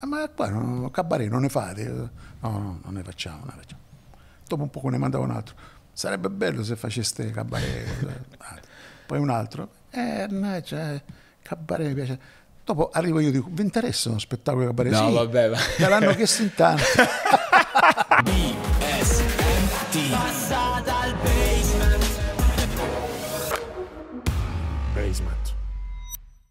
Eh, ma qua no, cabaret non ne fate? Eh, no, no, non ne facciamo, non ne facciamo. Dopo un poco ne mandavo un altro. Sarebbe bello se faceste cabaret. Eh, Poi un altro. Eh, no, cioè, cabaret mi piace. Dopo arrivo io e dico, vi interessa uno spettacolo cabaret? No, sì, vabbè. Ma... l'hanno chiesto in tanti.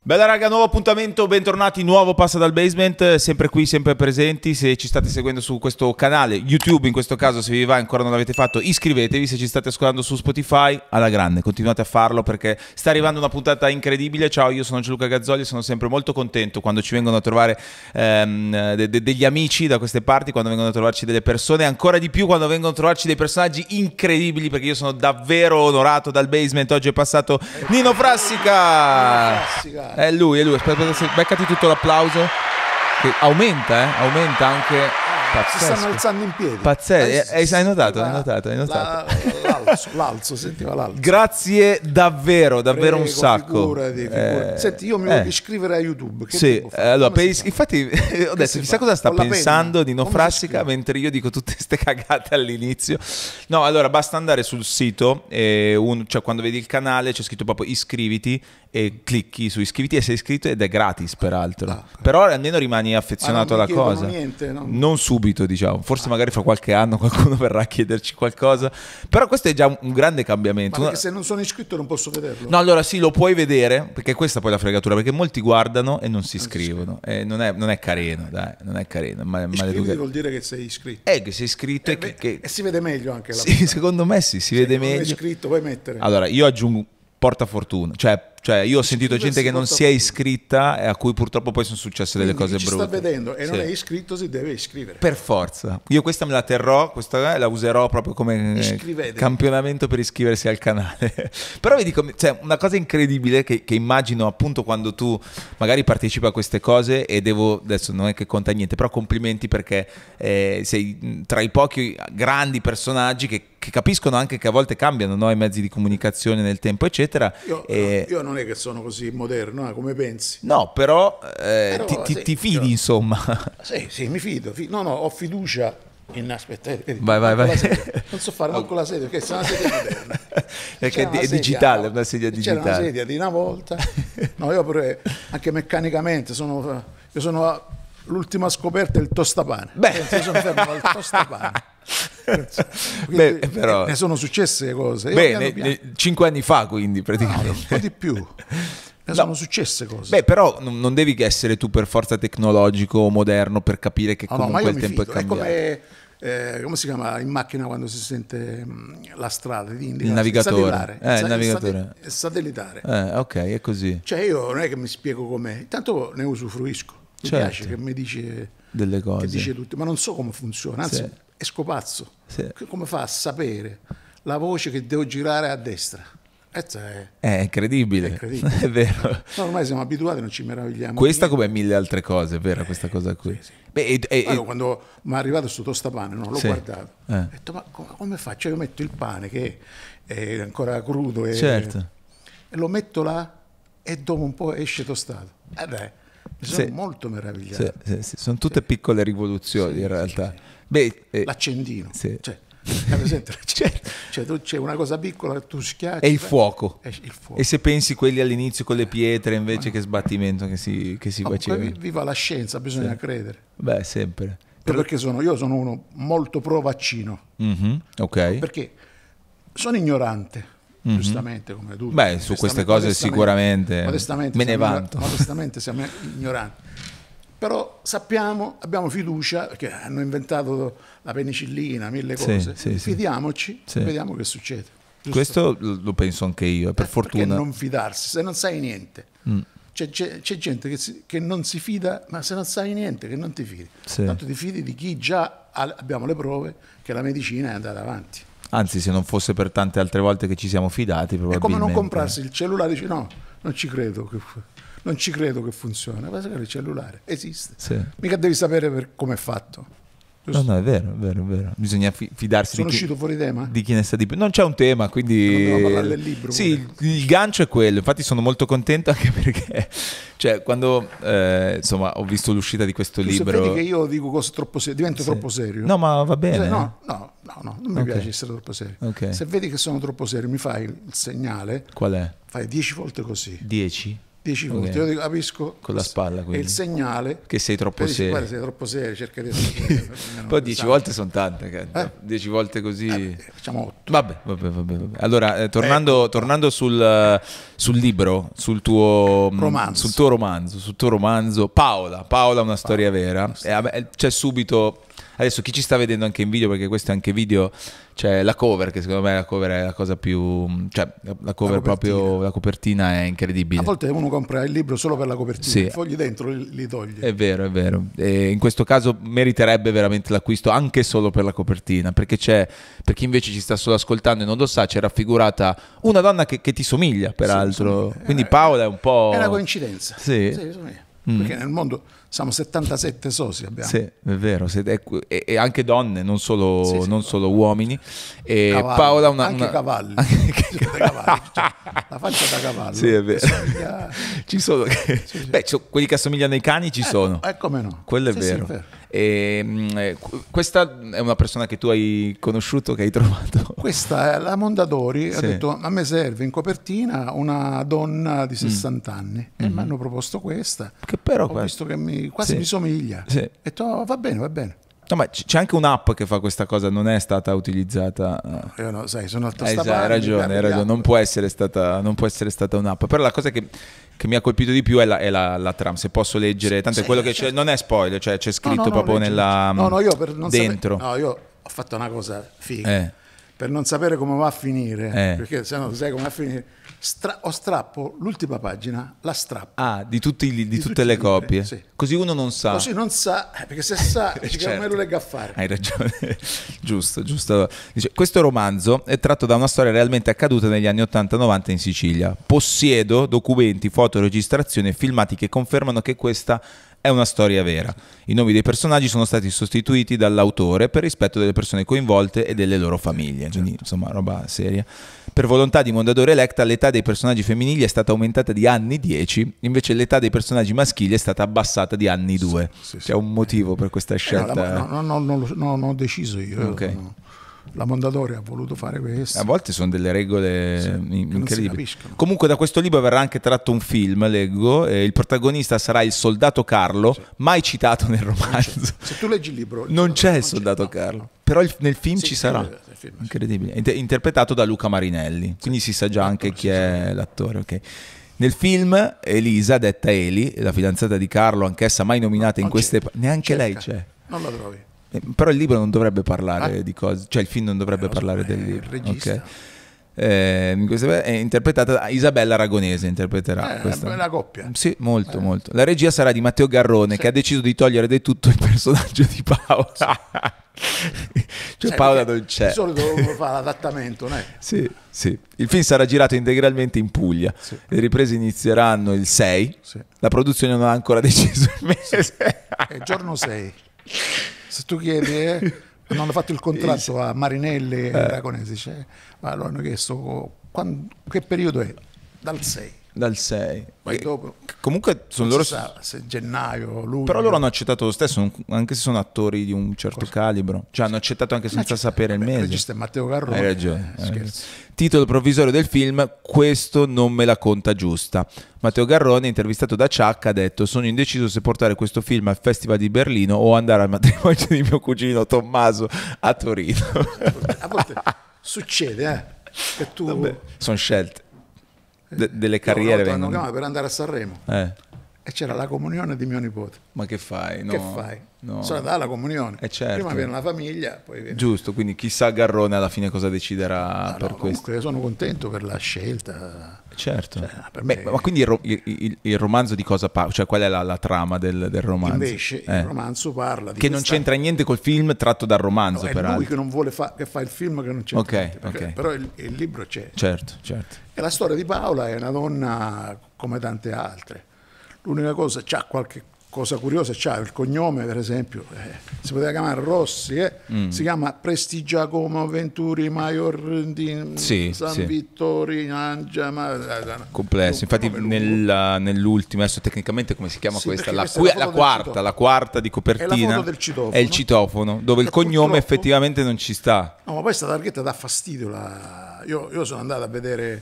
Bella raga, nuovo appuntamento, bentornati, nuovo Passa dal Basement, sempre qui, sempre presenti, se ci state seguendo su questo canale YouTube in questo caso, se vi va ancora non l'avete fatto, iscrivetevi, se ci state ascoltando su Spotify, alla grande, continuate a farlo perché sta arrivando una puntata incredibile, ciao io sono Gianluca Gazzoli, sono sempre molto contento quando ci vengono a trovare ehm, de de degli amici da queste parti, quando vengono a trovarci delle persone, ancora di più quando vengono a trovarci dei personaggi incredibili perché io sono davvero onorato dal Basement, oggi è passato Nino Frassica! Nino Frassica! È lui, è lui. Aspetta, aspetta, beccati tutto l'applauso. Che aumenta, eh? Aumenta anche. Pazzesco. Ah, si stanno alzando in piedi. Pazzesco. Eh, eh, hai, hai notato, hai notato, hai notato. La, l'alzo, l'alzo, sentiva l'alzo. Grazie davvero, davvero Prego, un sacco. Figurati, figurati. Eh, Senti, io mi voglio eh. iscrivere a YouTube. Che sì, allora, is- infatti ho detto, chissà cosa sta pensando di Frassica mentre io dico tutte queste cagate all'inizio. No, allora, basta andare sul sito, un, cioè quando vedi il canale c'è scritto proprio iscriviti e clicchi su iscriviti e sei iscritto ed è gratis peraltro. Ah, Però almeno rimani affezionato ah, alla cosa. Niente, no? Non subito diciamo, forse ah. magari fra qualche anno qualcuno verrà a chiederci qualcosa, però questo è già un, grande cambiamento. Ma Una... se non sono iscritto non posso vederlo. No, allora sì, lo puoi vedere, perché questa è poi la fregatura, perché molti guardano e non si ah, iscrivono. Eh, non, è, non, è, carino, dai, non è carino. Ma, maleduca... vuol dire che sei iscritto. Eh, che sei iscritto eh, e, che, che... e si vede meglio anche. La sì, secondo me sì, si se vede meglio. iscritto, puoi mettere. Allora, io aggiungo porta fortuna, cioè cioè, io ho sentito Iscriversi gente che non si è iscritta e a cui purtroppo poi sono successe delle cose ci brutte. sta vedendo e sì. non è iscritto, si deve iscrivere. Per forza. Io questa me la terrò, questa eh, la userò proprio come eh, Iscrivete. campionamento per iscriversi al canale. Però vi dico, cioè, una cosa incredibile che, che, immagino appunto quando tu magari partecipi a queste cose e devo, adesso non è che conta niente, però complimenti perché eh, sei mm, tra i pochi grandi personaggi che, che, capiscono anche che a volte cambiano no? i mezzi di comunicazione nel tempo, eccetera. Io, e... io non è che sono così moderno, eh, come pensi. No, però, eh, però ti, ti, ti, fidi, però... insomma. Sì, sì, mi fido. No, no, ho fiducia in aspetta, vai, vai, vai. non so fare manco la sedia perché è una sedia moderna perché è sedia, digitale, no? una sedia digitale c'era una sedia di una volta no io pure anche meccanicamente sono, io sono l'ultima scoperta è il tostapane Beh. io sono fermo al tostapane Beh, però... Ne sono successe cose. Bene, cinque anni fa quindi ah, praticamente. No, un po' di più. No. sono successe cose. Beh, però non devi essere tu per forza tecnologico o moderno per capire che ah, no, comunque no, il tempo fido. è cambiato. È come, eh, come, si chiama in macchina quando si sente mm, la strada? il navigatore. Eh, il, navigatore. Il satellitare. Eh, ok, è così. Cioè io non è che mi spiego com'è, intanto ne usufruisco. Mi certo. piace che mi dice... Delle cose. Dice tutto, ma non so come funziona, anzi... Sì è scopazzo. Sì. Come fa a sapere la voce che devo girare a destra? Eh, cioè, è, è, incredibile. È, incredibile. è vero. No, ormai siamo abituati, non ci meravigliamo. Questa come mille altre cose, è vera eh, questa cosa qui. Sì, sì. Beh, e, e, allora, quando mi è arrivato sto tostapane, no, l'ho sì. guardato, eh. ho detto ma come faccio? Io metto il pane che è ancora crudo e, certo. e lo metto là e dopo un po' esce tostato. Eh beh, mi sono molto meravigliato. Sono tutte piccole rivoluzioni in realtà. Beh, eh, L'accendino. Sì. Cioè, certo. cioè, tu c'è una cosa piccola che tu schiacci. è il fuoco. E, il fuoco. e se pensi quelli all'inizio con le eh. pietre invece Ma... Eh. che sbattimento che si, che si oh, faceva. Viva la scienza, bisogna sì. credere. Beh, sempre. Però... Perché sono, io sono uno molto pro vaccino. Mm-hmm. Ok. Perché sono ignorante. Mm-hmm. giustamente come tutti. Beh, su queste cose sicuramente me ne vanto. Modestamente siamo ignoranti. Però sappiamo, abbiamo fiducia, perché hanno inventato la penicillina, mille cose, sì, fidiamoci, vediamo che succede. Giusto? Questo lo penso anche io, eh, per eh, fortuna. non fidarsi, se non sai niente. Mm. C'è, gente che, si, che, non si fida, ma se non sai niente, che non ti fidi. Tanto ti fidi di chi già ha, abbiamo le prove che la medicina è andata avanti. Anzi, se non fosse per tante altre volte che ci siamo fidati, probabilmente... È come non comprarsi il cellulare, dici no, non ci credo. Che non ci credo che funziona, ma il cellulare esiste, sì. mica devi sapere come è fatto. No, no, è vero, è vero, è vero. Bisogna fidarsi Sono di chi, fuori tema? di chi ne sa di più. Non c'è un tema, quindi... Del libro, sì, pure. il gancio è quello. Infatti sono molto contento anche perché... Cioè, quando eh, insomma, ho visto l'uscita di questo tu libro... Vedi che io dico cose troppo serie, divento sì. troppo serio. No, ma va bene. No, no, no, no non mi okay. piace essere troppo serio. Okay. Se vedi che sono troppo serio, mi fai il segnale. Qual è? Fai dieci volte così. Dieci? 10 punti. Okay. Io dico, capisco con la spalla quindi. è il segnale che sei troppo dici, serio. Guarda, sei troppo serio, cerca di Poi 10 volte sono tante, 10 eh? volte così. Eh, facciamo 8. Vabbè, vabbè, vabbè, vabbè. Allora, eh, tornando, ecco. tornando sul, eh, sul, libro, sul tuo mm, romanzo, sul tuo romanzo, sul tuo romanzo Paola, Paola una storia Paola, vera. Una storia. c'è subito Adesso chi ci sta vedendo anche in video, perché questo è anche video, cioè la cover, che secondo me la cover è la cosa più... cioè la cover la proprio, la copertina è incredibile. A volte uno compra il libro solo per la copertina, sì. i fogli dentro li, li toglie. È vero, è vero. E in questo caso meriterebbe veramente l'acquisto anche solo per la copertina, perché c'è, per chi invece ci sta solo ascoltando e non lo sa, c'è raffigurata una donna che, che ti somiglia, peraltro. Sì, Quindi Paola è un po'... È una coincidenza. Sì. sì somiglia. Mm. Perché nel mondo siamo 77 soci abbiamo. Sì, è vero, e, anche donne, non solo, sì, sì, non solo uomini. E cavalli, Paola una, anche una... cavalli. Anche cavalli. cioè, la faccia da cavallo. Sì, è vero. Somiglia... Ci sono... Sì, Beh, quelli che assomigliano ai cani ci eh, sono. Eh, come no. Quello è vero. È vero. E, ehm, mh, eh, questa è una persona che tu hai conosciuto, che hai trovato? Questa è la Mondadori, sì. ha detto a me serve in copertina una donna di 60 mm. anni e mm-hmm. mi hanno proposto questa. Che però ho questo. visto che mi quasi sì. mi somiglia. Sì. E detto, oh, va bene, va bene. No, ma c'è anche un'app che fa questa cosa, non è stata utilizzata. No, eh, io no, sai, sono alto eh, Hai ragione, hai ragione. Non può, essere stata, non può essere stata un'app. Però la cosa che, che mi ha colpito di più è la, è la, la tram. Se posso leggere, tanto sì, è quello eh, che c'è, certo. non è spoiler, cioè c'è scritto no, no, proprio legge, nella. No, no, io per non dentro. Sape- no, io ho fatto una cosa figa. Eh. Per non sapere come va a finire, eh. perché se no sai come va a finire Stra o strappo l'ultima pagina, la strappo. Ah, di, tutti, di, di tutte, tutte le copie. Sì. Così uno non sa. Così non sa, eh, perché se sa, certo. me lo certo. legga a fare. Hai ragione, giusto, giusto. Dice, questo romanzo è tratto da una storia realmente accaduta negli anni 80-90 in Sicilia. Possiedo documenti, foto, registrazioni e filmati che confermano che questa è una storia vera. I nomi dei personaggi sono stati sostituiti dall'autore per rispetto delle persone coinvolte e delle loro famiglie. Quindi, certo. insomma, roba seria. Per volontà di Mondadori Electa l'età dei personaggi femminili è stata aumentata di anni 10, invece l'età dei personaggi maschili è stata abbassata di anni 2. Sì, sì, C'è sì. un motivo per questa scelta? Eh, no, no, no, non ho deciso io. Okay. No la Mondadori ha voluto fare questo. A volte sono delle regole sì, incredibili. Comunque da questo libro verrà anche tratto un film, leggo, il protagonista sarà il soldato Carlo, sì. mai citato nel romanzo. Se tu leggi il libro... Il non c'è il soldato no, Carlo, no. però il, nel film sì, ci sarà. Eh, film. Incredibile. Inter- interpretato da Luca Marinelli, quindi si sa già anche chi è l'attore. Okay. Nel film Elisa, detta Eli, la fidanzata di Carlo, anch'essa mai nominata in oh, queste... Certo. Pa- neanche Cerca. lei certo. c'è. Non la trovi. Eh, però il libro non dovrebbe parlare ah. di cose, cioè il film non dovrebbe eh, parlare del eh, libro. Il regista. Okay. Eh, è interpretata da Isabella Aragonese interpreterà eh, questa. la coppia mm, sì molto eh. molto la regia sarà di Matteo Garrone sì. che ha deciso di togliere del tutto il personaggio di Paola cioè, Paola non c'è. Di solito uno fa l'adattamento, no? Sì, sì. Il film sarà girato integralmente in Puglia. Sì. Le riprese inizieranno il 6. Sì. La produzione non ha ancora deciso il mese. Sì. È giorno 6. Se tu chiedi, eh, non hanno fatto il contratto a Marinelli e eh. Dragonesi, cioè, eh, ma lo hanno chiesto quando, che periodo è? Dal 6 dal 6. Dopo, comunque sono loro... Sa, se gennaio, luglio. Però loro hanno accettato lo stesso, anche se sono attori di un certo Cosa? calibro. Cioè hanno accettato anche senza Accett sapere vabbè, il eh, mese. Il regista è Matteo Garrone. Hai ragione. Eh, Titolo provvisorio del film, questo non me la conta giusta. Matteo Garrone, intervistato da Chuck, ha detto sono indeciso se portare questo film al Festival di Berlino o andare al matrimonio di mio cugino Tommaso a Torino. A volte succede, eh. Che tu... Vabbè, sono scelte de- delle carriere vengono. per andare a Sanremo. Eh. E c'era la comunione di mio nipote. Ma che fai? No, che fai? No. Sono andata alla comunione. Eh certo. Prima viene la famiglia, poi viene... Giusto, quindi chissà Garrone alla fine cosa deciderà no, per no, questo. Comunque sono contento per la scelta Certo. Cioè, per me... Beh, ma quindi il, il, il, romanzo di cosa parla? Cioè, qual è la, la trama del, del, romanzo? Invece eh. il romanzo parla di... Che non c'entra niente col film tratto dal romanzo, no, è lui che non vuole fa- che fa il film che non c'entra okay, niente, perché, okay. però il, libro c'è. Certo, certo. E la storia di Paola è una donna come tante altre. L'unica cosa, c'ha qualche cosa curiosa, c'ha il cognome per esempio, eh, si poteva chiamare Rossi, eh, mm. si chiama Prestigiacomo Venturi Maior di sì, San sì. Vittorio Angia. Eh, eh, eh, Complesso, infatti nella, nell'ultima, adesso tecnicamente come si chiama sì, questa? La, questa la, la quarta, la quarta di copertina è, citofono, è il citofono, dove il cognome effettivamente non ci sta. No, ma poi sta targhetta dà fastidio, la... io, io sono andato a vedere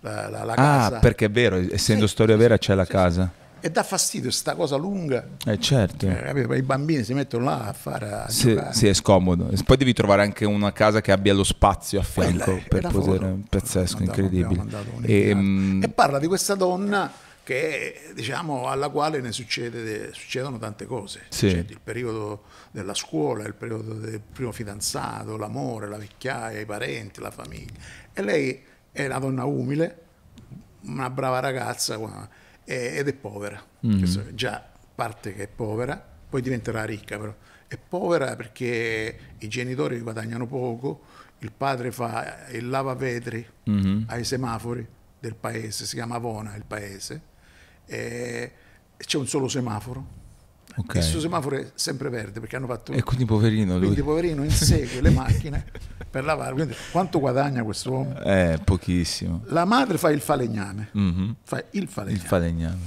la, la, la ah, casa. Ah, perché è vero, essendo sì, storia vera c'è la casa. E dà fastidio questa cosa lunga. Eh certo. Eh, I bambini si mettono là a fare... A sì, sì, è scomodo. E poi devi trovare anche una casa che abbia lo spazio a fianco Quella, per poter... Pazzesco, mandato, incredibile. E, um... e parla di questa donna che diciamo, alla quale ne succede, succedono tante cose. Sì. Succede cioè, il periodo della scuola, il periodo del primo fidanzato, l'amore, la vecchiaia, i parenti, la famiglia. E lei è una donna umile, una brava ragazza ed è povera. Mm. già parte che è povera, poi diventerà ricca però. È povera perché i genitori guadagnano poco, il padre fa eh, il lavavetri mm-hmm. ai semafori del paese, si chiama Avona il paese, e c'è un solo semaforo. Okay. Il suo semaforo è sempre verde perché hanno fatto... E quindi poverino lui. Quindi poverino insegue le macchine per lavare. Quindi, quanto guadagna questo uomo? Eh, pochissimo. La madre fa il falegname. Mm -hmm. Fa il falegname. il falegname.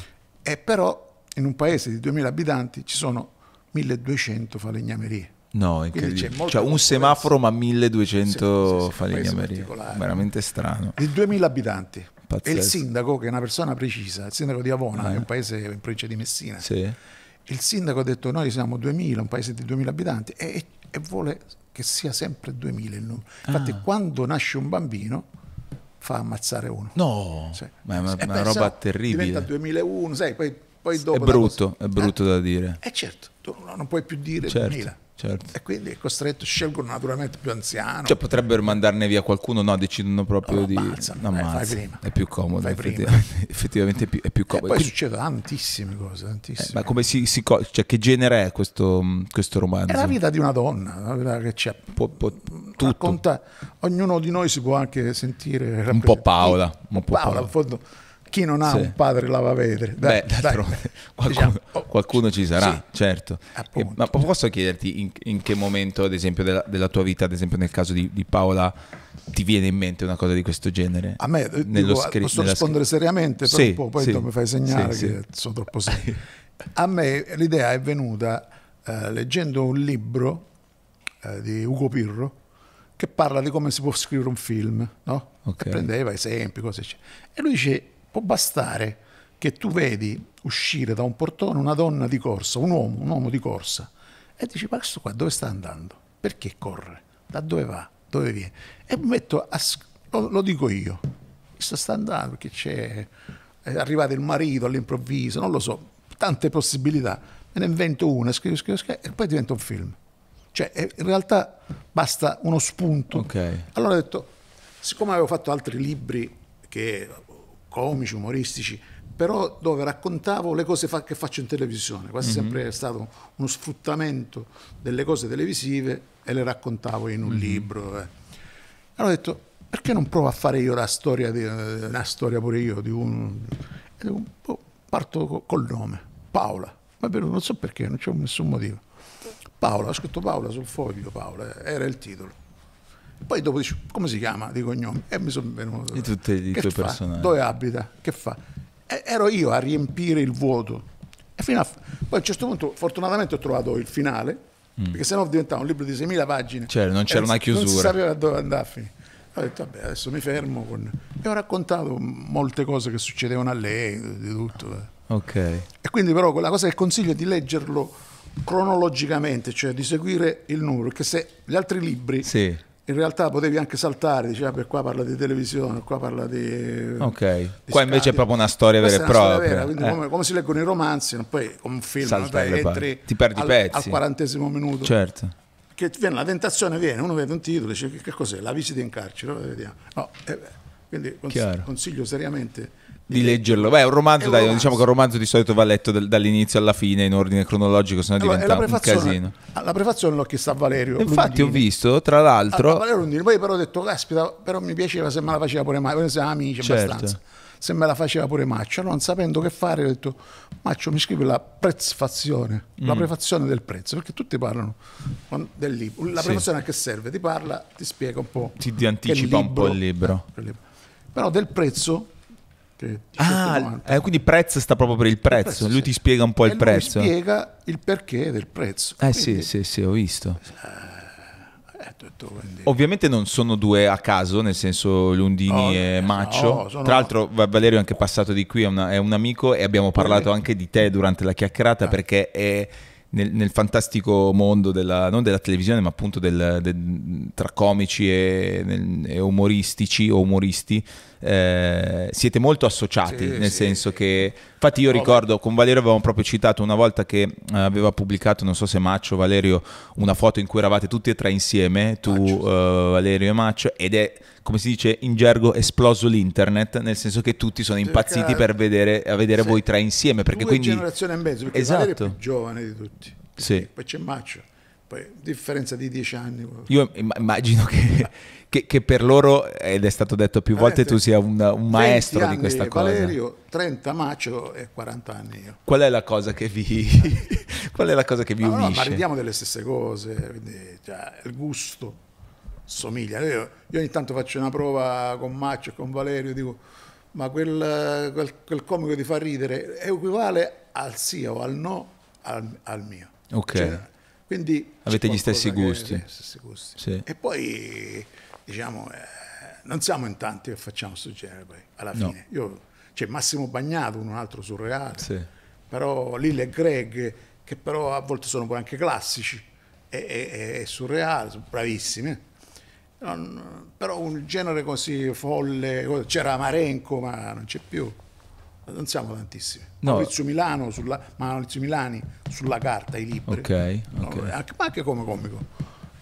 E però in un paese di 2000 abitanti ci sono 1200 falegnamerie. No, incredibile. C'è cioè, un semaforo ma 1200 sì, sì, sì, falegnamerie. Veramente strano. Di 2000 abitanti. Pazzesco. E il sindaco, che è una persona precisa, il sindaco di Avona, eh. è un paese in provincia di Messina. Sì. Il sindaco ha detto noi siamo 2000, un paese di 2000 abitanti, e, e vuole che sia sempre 2000 il numero. Ah. Infatti ah. quando nasce un bambino fa ammazzare uno. No, sì. ma è una, eh, una roba sa, terribile. Diventa 2001, sai, poi, poi dopo... È brutto, è brutto eh? da dire. Eh certo, tu non puoi più dire certo. 2000. Certo. E quindi è costretto, scelgono naturalmente più anziano. Cioè potrebbero mandarne via qualcuno, no, decidono proprio no, di... Ammazzano, ammazza. Eh, è più comodo, effettivamente, effettivamente, è, più, è più eh, comodo. E poi quindi... succedono tantissime cose, tantissime. Eh, ma come si, si cioè, che genere è questo, mm, questo, romanzo? È la vita di una donna, la vita che c'è. Può, può, tutto. Racconta, ognuno di noi si può anche sentire... Un po' Paola. Un po' Paola, in fondo chi non ha sì. un padre lavavedre? Dai, Beh, dai. Qualcuno, diciamo, oh, qualcuno, ci sarà, sì, certo. Appunto, eh, ma posso chiederti in, in, che momento, ad esempio, della, della, tua vita, ad esempio nel caso di, di, Paola, ti viene in mente una cosa di questo genere? A me, eh, Nello dico, ah, scri- posso rispondere scri- seriamente, sì, po', poi tu mi fai segnare che sono troppo serio. A me l'idea è venuta eh, leggendo un libro eh, di Ugo Pirro, che parla di come si può scrivere un film, no? Okay. prendeva esempi, cose eccetera. E lui dice, Può bastare che tu vedi uscire da un portone una donna di corsa, un uomo, un uomo di corsa, e dici, ma questo qua dove sta andando? Perché corre? Da dove va? Dove viene? E metto a, lo, lo dico io, questo sta andando perché c'è, è arrivato il marito all'improvviso, non lo so, tante possibilità, me ne invento una, scrivo, scrivo, scrivo, e poi diventa un film. Cioè, in realtà basta uno spunto. Okay. Allora ho detto, siccome avevo fatto altri libri che comici, umoristici, però dove raccontavo le cose fa che faccio in televisione, quasi mm -hmm. sempre è stato uno sfruttamento delle cose televisive e le raccontavo in un mm -hmm. libro. Eh. Allora ho detto, perché non provo a fare io la storia, di, una eh, storia pure io di un... Boh, parto co col nome, Paola, ma per, non so perché, non c'è nessun motivo. Paola, ho scritto Paola sul foglio, Paola, era il titolo poi dopo dice come si chiama di cognome? E mi sono venuto... Di tutti i tuoi personaggi. Dove abita? Che fa? E ero io a riempire il vuoto. E fino a... Poi a un certo punto, fortunatamente, ho trovato il finale, mm. perché sennò diventava un libro di 6.000 pagine. Cioè, non c'era una chiusura. Non si sapeva dove andare a finire. Ho detto, vabbè, adesso mi fermo. Con... E ho raccontato molte cose che succedevano a lei, di tutto. Ok. E quindi, però, quella cosa che consiglio è di leggerlo cronologicamente, cioè di seguire il numero, perché se gli altri libri... Sì in realtà potevi anche saltare, diceva per qua parla di televisione, qua parla di... Ok, di qua invece è proprio una storia Questa vera e propria. Vera, quindi eh. come, come, si leggono i romanzi, poi come un film, Salta no? ti perdi al, pezzi. Al quarantesimo minuto. Certo. Che viene, la tentazione viene, uno vede un titolo, dice che, che cos'è? La visita in carcere, vediamo. No, eh, quindi cons- consiglio seriamente di leggerlo. Beh, è un romanzo, è dai, romanzo. diciamo che un romanzo di solito va letto dall'inizio alla fine in ordine cronologico, se no eh, diventa un casino. Ah, la prefazione l'ho chiesta a Valerio. Infatti Lundini. ho visto, tra l'altro... A, ah, Valerio Lundini, poi però ho detto, caspita, però mi piaceva se me la faceva pure mai, siamo amici certo. abbastanza. Se me la faceva pure Maccio, non sapendo che fare, ho detto Maccio mi scrivi la prefazione, mm. la prefazione del prezzo, perché tutti parlano del libro. La prefazione sì. a che serve? Ti parla, ti spiega un po'. Ti, ti anticipa un po' il libro. Eh, il libro. Però del prezzo ah, eh, quindi prezzo sta proprio per il prezzo, il prezzo lui sì. ti spiega un po' e il prezzo. Lui spiega il perché del prezzo. Eh quindi, sì, sì, sì, ho visto. Eh, eh tutto, Ovviamente non sono due a caso, nel senso Lundini no, e eh, Maccio. No, Tra l'altro Valerio è anche passato di qui, è, una, è un amico e abbiamo parlato anche di te durante la chiacchierata ah. perché è nel, nel fantastico mondo della, non della televisione, ma appunto del, del, tra comici e, e, umoristici o umoristi, eh, siete molto associati, sì, nel sì. senso che infatti io ricordo con Valerio avevamo proprio citato una volta che aveva pubblicato, non so se Maccio o Valerio, una foto in cui eravate tutti e tre insieme, tu uh, Valerio e Maccio, ed è come si dice in gergo esploso l'internet, nel senso che tutti sono impazziti perché, per vedere, vedere sì. voi tre insieme. Perché Due quindi... generazione e mezzo, perché esatto. Valerio è esatto. più giovane di tutti sì. poi c'è Maccio, poi differenza di dieci anni. Io immagino che, che, che, per loro, ed è stato detto più eh, volte, tu sia un, un maestro anni, di questa cosa. Valerio, 30 Maccio e 40 anni io. Qual è la cosa che vi, qual è la cosa che vi no, unisce? No, ma ridiamo delle stesse cose, quindi, cioè, il gusto somiglia. Io, io, ogni tanto faccio una prova con Maccio e con Valerio, dico ma quel, quel, quel comico ti fa ridere è uguale al sì o al no al, al mio Ok. Cioè, quindi avete gli stessi gusti. gli stessi gusti. Sì. E poi diciamo eh, non siamo in tanti che facciamo questo genere poi alla fine. No. Io, c'è cioè, Massimo Bagnato, un altro surreale. Sì. Però Lille e Greg che però a volte sono poi anche classici e, e, surreali, sono bravissimi. Non, però un genere così folle, c'era Marenco ma non c'è più non siamo tantissimi. No. Maurizio, Milano sulla, Maurizio Milani sulla carta, i libri, okay, okay. No, anche, ma anche come comico.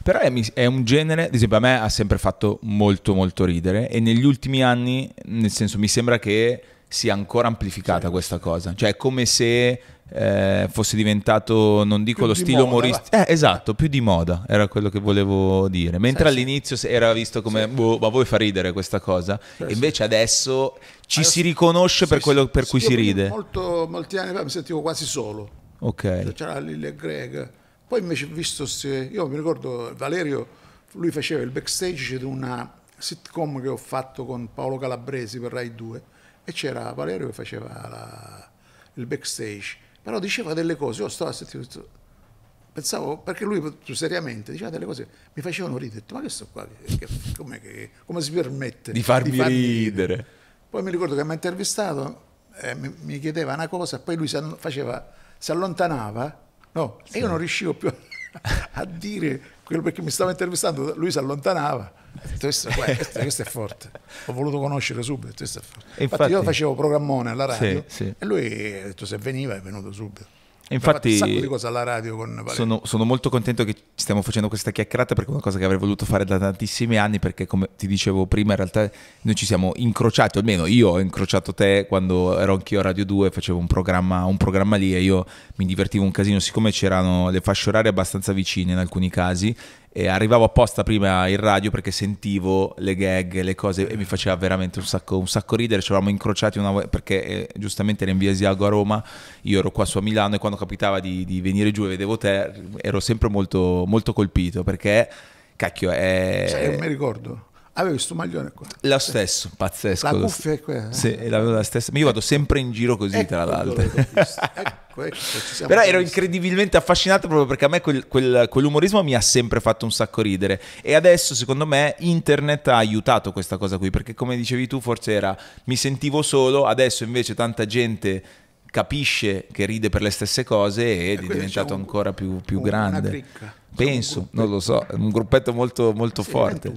Però è, è, un genere, ad esempio a me ha sempre fatto molto molto ridere e negli ultimi anni, nel senso mi sembra che sia ancora amplificata sì. questa cosa, cioè è come se eh, fosse diventato, non dico più lo stile umoristico, eh, esatto, più di moda era quello che volevo dire. Mentre sì, all'inizio sì. era visto come, sì. boh, ma voi fa ridere questa cosa, invece adesso ci allora, si riconosce per quello per cui si ride. Molto, molti anni fa mi sentivo quasi solo. Ok. Cioè, c'era Lille e Greg. Poi invece visto se, io mi ricordo Valerio, lui faceva il backstage di una sitcom che ho fatto con Paolo Calabresi per Rai 2 e c'era Valerio che faceva la, il backstage però diceva delle cose, io stavo a sentire tutto, pensavo, perché lui seriamente diceva delle cose, mi facevano ridere, ma questo qua, che, come, che, come si permette di farmi, di farmi ridere. ridere. Poi mi ricordo che mi ha intervistato, eh, mi, mi, chiedeva una cosa, poi lui si, faceva, si allontanava, no, sì. e io non riuscivo più a, a dire quello perché mi stava intervistando, lui si allontanava questo, questo, questo, è forte. Ho voluto conoscere subito. Questo è forte. Infatti, infatti io facevo programmone alla radio sì, sì. e lui ha detto se veniva è venuto subito. Infatti, sono, sono, molto contento che stiamo facendo questa chiacchierata perché è una cosa che avrei voluto fare da tantissimi anni perché come ti dicevo prima in realtà noi ci siamo incrociati, almeno io ho incrociato te quando ero anch'io a Radio 2, facevo un programma, un programma lì e io mi divertivo un casino, siccome c'erano le fasce orarie abbastanza vicine in alcuni casi e arrivavo apposta prima in radio perché sentivo le gag, le cose e mi faceva veramente un sacco, un sacco ridere. Ci eravamo incrociati una volta perché eh, giustamente era in via Asiago a Roma, io ero qua su a Milano e quando capitava di, di venire giù e vedevo te ero sempre molto, molto colpito perché cacchio è... Sai, non mi ricordo. Avevo questo maglione qua. Lo stesso, pazzesco. La cuffia è quella. Eh? Sì, la stessa. Ma io vado sempre in giro così, ecco tra l'altro. Ecco, ecco, Però ero incredibilmente affascinato proprio perché a me quel, quel, quell'umorismo mi ha sempre fatto un sacco ridere. E adesso, secondo me, internet ha aiutato questa cosa qui. Perché, come dicevi tu, forse era mi sentivo solo, adesso invece tanta gente capisce che ride per le stesse cose ed eh, è diventato un, ancora più, più un, grande. Una cricca penso, non lo so, un gruppetto molto, molto sì, forte.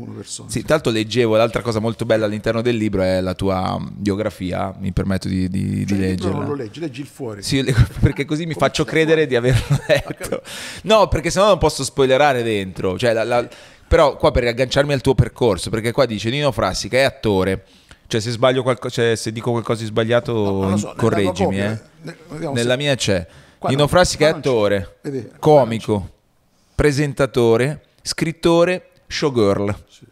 Sì, tanto leggevo, l'altra cosa molto bella all'interno del libro è la tua biografia, mi permetto di, di, cioè, di leggerla. Non lo leggi, leggi il fuori. Sì, perché così mi faccio credere fuori? di averlo letto. No, perché sennò non posso spoilerare dentro, cioè, la, la... però qua per riagganciarmi al tuo percorso, perché qua dice Nino Frassica è attore. Cioè, se sbaglio qualcosa, cioè, se dico qualcosa di sbagliato, no, so, correggimi. Nella, eh. eh. ne, nella se... mia c'è. Qua Nino Frassica è attore, comico presentatore, scrittore, showgirl. Sì.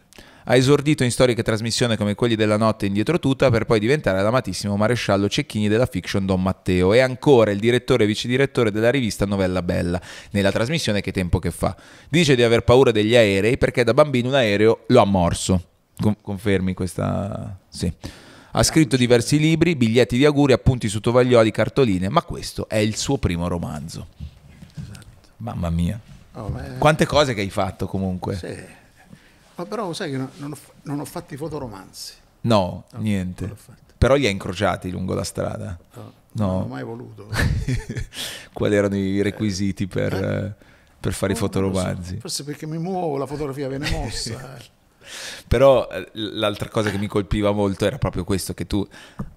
Ha esordito in storiche trasmissioni come quelli della notte indietro tutta per poi diventare l'amatissimo maresciallo Cecchini della fiction Don Matteo e ancora il direttore e vice direttore della rivista Novella Bella, nella trasmissione Che tempo che fa. Dice di aver paura degli aerei perché da bambino un aereo lo ha morso. Con- confermi questa... Sì. Ha scritto diversi libri, biglietti di auguri, appunti su tovaglioli, cartoline, ma questo è il suo primo romanzo. Esatto. Mamma mia. Oh, ma... Quante cose che hai fatto comunque? Sì. Ma però sai che non, ho, non ho, fatto i fotoromanzi. No, no niente. Però li hai incrociati lungo la strada. No, no. non ho mai voluto. Quali erano i requisiti eh. per, eh. per, fare i fotoromanzi? So. Forse perché mi muovo, la fotografia viene mossa. Eh. Però eh, l'altra cosa che mi colpiva molto era proprio questo, che tu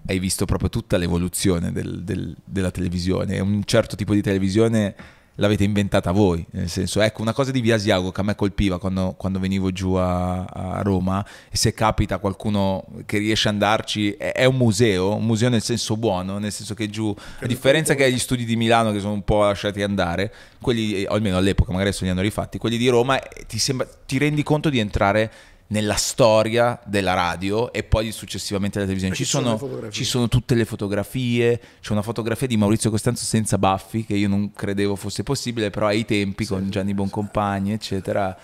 hai visto proprio tutta l'evoluzione del, del, della televisione, un certo tipo di televisione l'avete inventata voi, nel senso, ecco, una cosa di Via Asiago che a me colpiva quando, quando venivo giù a, a, Roma, e se capita qualcuno che riesce ad andarci, è, è, un museo, un museo nel senso buono, nel senso che giù, a differenza che gli studi di Milano che sono un po' lasciati andare, quelli, eh, o almeno all'epoca, magari se li hanno rifatti, quelli di Roma, eh, ti, sembra, ti rendi conto di entrare nella storia della radio e poi successivamente della televisione. Ci sono, ci sono, tutte le fotografie, c'è una fotografia di Maurizio Costanzo senza baffi che io non credevo fosse possibile, però ai tempi sì, con Gianni Boncompagni, eccetera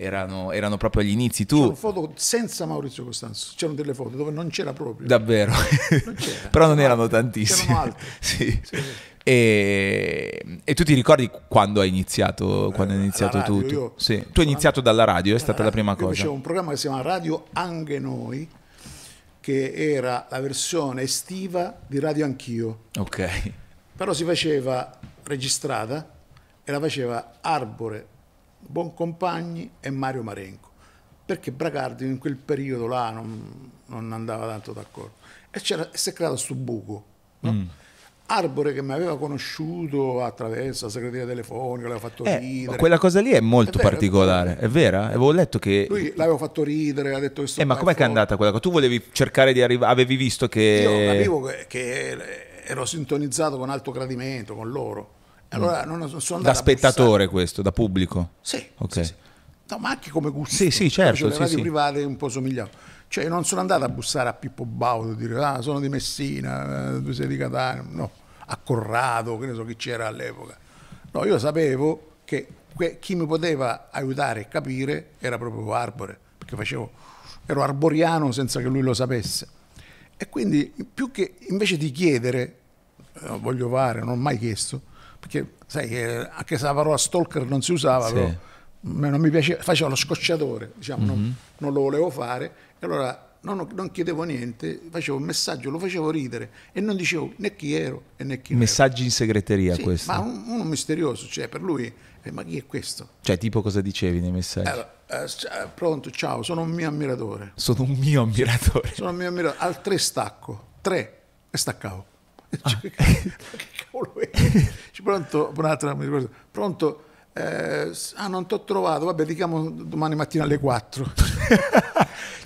erano, erano, proprio agli inizi. Tu... C'erano foto senza Maurizio Costanzo, c'erano delle foto dove non c'era proprio. Davvero, non c'era. però non erano tantissime. Sì. Sì, sì. E, e, tu ti ricordi quando hai iniziato, quando eh, hai iniziato radio, tu? Io, sì. Tu hai iniziato dalla radio, è stata radio, la prima cosa. C'era un programma che si chiama Radio Anche Noi, che era la versione estiva di Radio Anch'io. Ok. Però si faceva registrata e la faceva Arbore Boncompagni e Mario Marenco, perché Bragardi in quel periodo là non, non andava tanto d'accordo. E, e si è creato questo buco. No? Mm. Arbore che mi aveva conosciuto attraverso la segreteria telefonica, l'aveva fatto eh, ridere. Quella cosa lì è molto è vero, particolare, è vera? Avevo letto che... Lui l'aveva fatto ridere, ha detto questo... Eh, ma com'è che è andata quella cosa? Tu volevi cercare di arrivare... Avevi visto che... Io capivo che, che ero sintonizzato con alto gradimento, con loro. Eh, allora, mm. da spettatore questo, da pubblico? Sì, okay. sì, sì. No, ma anche come gusto. Sì, sì, certo. Le sì, radio sì. private un po' somigliavano. Cioè, non sono andato a bussare a Pippo Baudo, e dire, ah, sono di Messina, eh, tu sei di Catania, no, a Corrado, che ne so chi c'era all'epoca. No, io sapevo che chi mi poteva aiutare e capire era proprio Arbore, perché facevo, ero arboriano senza che lui lo sapesse. E quindi, più che, invece di chiedere, eh, voglio fare, non ho mai chiesto, perché sai che anche se la parola stalker non si usava, sì. però non mi piaceva, facevo lo scocciatore, diciamo, mm-hmm. non, mhm. non, lo volevo fare, e allora non, non, chiedevo niente, facevo un messaggio, lo facevo ridere e non dicevo né chi ero e né chi Messaggi ero. in segreteria sì, questo. Ma uno misterioso, cioè per lui, eh, ma chi è questo? Cioè tipo cosa dicevi nei messaggi? Allora, eh, eh pronto, ciao, sono un mio ammiratore. Sono un mio ammiratore. Sono un mio ammiratore, al tre stacco, tre e staccavo. Ah. Cioè, che cavolo è? pronto, un'altra mi ricordo, pronto, eh, ah non ti ho trovato, vabbè ti diciamo domani mattina alle 4.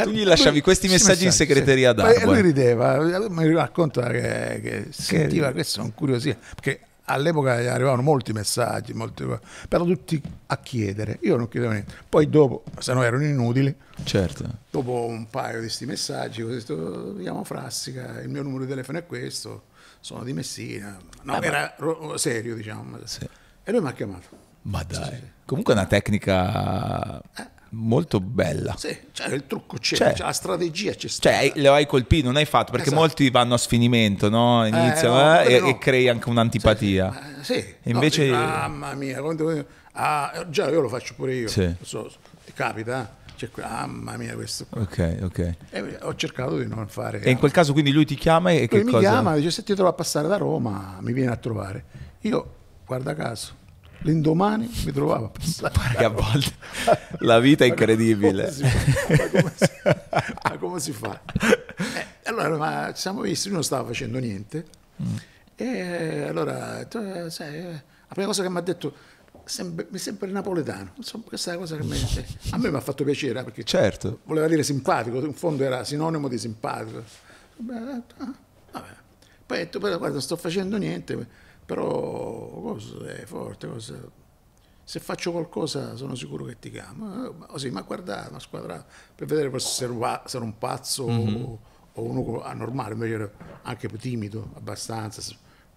tu gli lasciavi questi messaggi, messaggi in segreteria sì. d'acqua. E lui rideva, mi racconta che, che sentiva questo, non curiosia, perché all'epoca arrivavano molti messaggi, molti, però tutti a chiedere, io non chiedevo niente. Poi dopo, se no erano inutili, certo. dopo un paio di questi messaggi, ho detto, chiamo Frassica, il mio numero di telefono è questo sono di Messina. No, eh, era ma... Oh, serio, diciamo. Sì. E lui mi ha chiamato. Ma dai, sì, sì. comunque è una tecnica eh. molto bella. Sì, cioè il trucco c'è, cioè, c'è. Cioè, la strategia c'è. Stata. Cioè, lo hai colpito, non hai fatto, perché esatto. molti vanno a sfinimento, no? Eh, Iniziano eh, no, e, no. e, crei anche un'antipatia. Sì, sì. invece... No, dico, ah, mamma mia, quando... ah, già io lo faccio pure io, so, capita, Eh? Cioè, mamma mia, questo. Qua. Ok, ok. E ho cercato di non fare. E in quel caso, quindi lui ti chiama e lui che mi cosa? Mi chiama, dice: Se ti trovo a passare da Roma, mi viene a trovare. Io, guarda caso, l'indomani mi trovavo a passare. che a volte la vita è incredibile. Ma come si fa? Ma come si fa? Eh, allora, ci siamo visti, lui non stava facendo niente. Mm. E allora, sai, eh, la prima cosa che mi ha detto sempre, sempre napoletano. Insomma, questa è la cosa che me, a me mi ha fatto piacere eh, perché certo. voleva dire simpatico, in fondo era sinonimo di simpatico. Ah, vabbè. Poi ho detto, però guarda, non sto facendo niente, però cosa è forte, cosa... se faccio qualcosa sono sicuro che ti chiamo. Così, eh, oh ma guarda, ma squadrato, per vedere se ero un pazzo mm -hmm. o, mhm. o, uno anormale, invece ero anche timido abbastanza,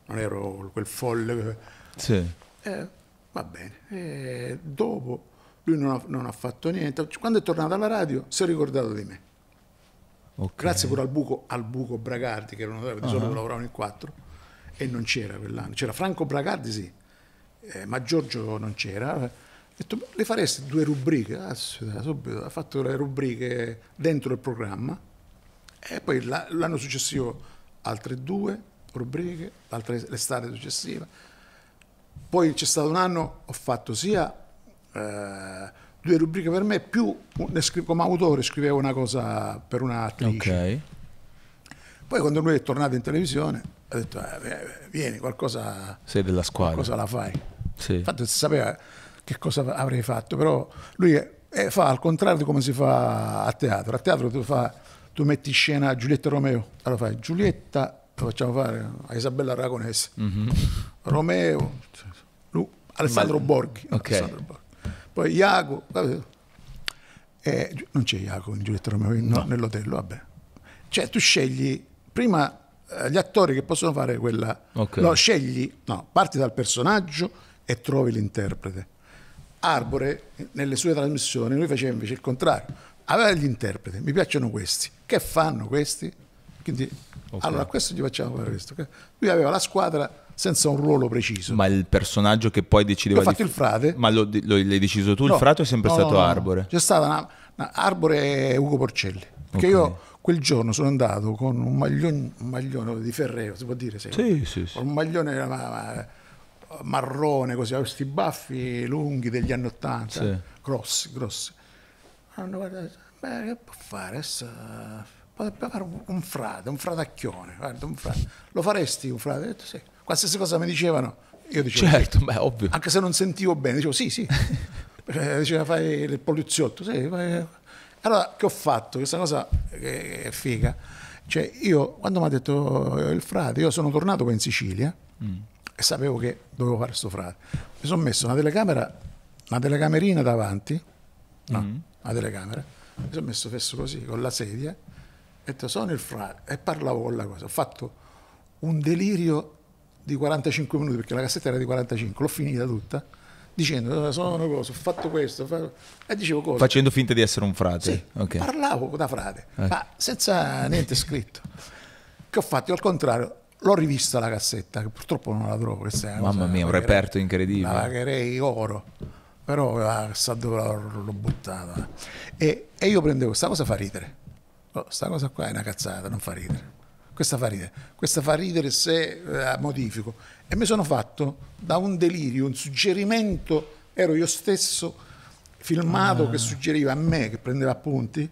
non ero quel folle. Sì. Eh, va bene. E dopo lui non ha, non ha, fatto niente. Quando è tornato alla radio si è ricordato di me. Okay. Grazie pure al buco, al buco Bragardi, che erano di solito uh ah. -huh. lavoravano in quattro, e non c'era quell'anno. C'era Franco Bragardi, sì, eh, ma Giorgio non c'era. Eh, ho detto, le fareste due rubriche? Ah, subito, ha fatto le rubriche dentro il programma e poi l'anno successivo altre due rubriche, l'estate successiva poi c'è stato un anno, ho fatto sia eh, due rubriche per me, più come autore scrivevo una cosa per un'attrice. Okay. Poi quando lui è tornato in televisione, ha detto, eh, vieni, qualcosa... Sei della squadra. Cosa la fai. Sì. Infatti si sapeva che cosa avrei fatto, però lui è, è, fa al contrario di come si fa a teatro. A teatro tu, fa, tu metti in scena Giulietta Romeo, allora fai Giulietta lo facciamo fare a Isabella Aragonese, mm-hmm. Romeo, lui, Alessandro, Borghi, okay. Alessandro Borghi, poi Iago, eh, non c'è Iago in Giulietta Romeo no, no. nell'hotel, vabbè. Cioè tu scegli prima eh, gli attori che possono fare quella... Okay. No, scegli, no, parti dal personaggio e trovi l'interprete. Arbore, nelle sue trasmissioni, lui faceva invece il contrario, aveva gli interpreti, mi piacciono questi, che fanno questi? Quindi, okay. Allora, questo gli facciamo fare questo. Lui aveva la squadra senza un ruolo preciso. Ma il personaggio che poi decideva... Ho fatto il frate. Ma lo, lo, l'hai deciso tu? No, il frate è sempre no, stato no, Arbore? C'è stata una, una Arbore e Ugo Porcelli. Perché okay. io quel giorno sono andato con un maglione, un maglione di Ferreo, si può dire? Sì, sì, sì, sì. Un maglione... Eh, marrone, così, aveva questi baffi lunghi degli anni Ottanta, sì. grossi, grossi. Hanno guardato, beh, che può fare? Essa fare un, un, frate, un fratacchione, guarda, un frate. lo faresti un frate? Ho detto sì. Qualsiasi cosa mi dicevano, io dicevo certo, sì. beh, ovvio. Anche se non sentivo bene, dicevo sì, sì. Eh, diceva fai il poliziotto, sì. Fai... Eh. Allora che ho fatto? Questa cosa è figa. Cioè io quando mi ha detto eh, il frate, io sono tornato poi in Sicilia mm. e sapevo che dovevo fare sto frate. Mi sono messo una telecamera, una telecamerina davanti, no, mm. una telecamera, mi sono messo fesso così con la sedia detto, sono il frate e parlavo con la cosa. Ho fatto un delirio di 45 minuti, perché la cassetta era di 45, l'ho finita tutta, dicendo sono una cosa, ho fatto questo, fa... e dicevo cosa. Facendo finta di essere un frate. Sì, okay. parlavo da frate, okay. Eh. ma senza niente scritto. che ho fatto? Io, al contrario, l'ho rivista la cassetta, che purtroppo non la trovo. Mamma mia, un reperto incredibile. La pagherei oro, però ah, sa dove l'ho buttata. E, e io prendevo questa cosa fa ridere Oh, sta cosa qua è una cazzata, non fa ridere. Questa fa ridere, questa fa ridere se la eh, modifico. E mi sono fatto da un delirio, un suggerimento, ero io stesso filmato ah. che suggeriva a me, che prendeva appunti,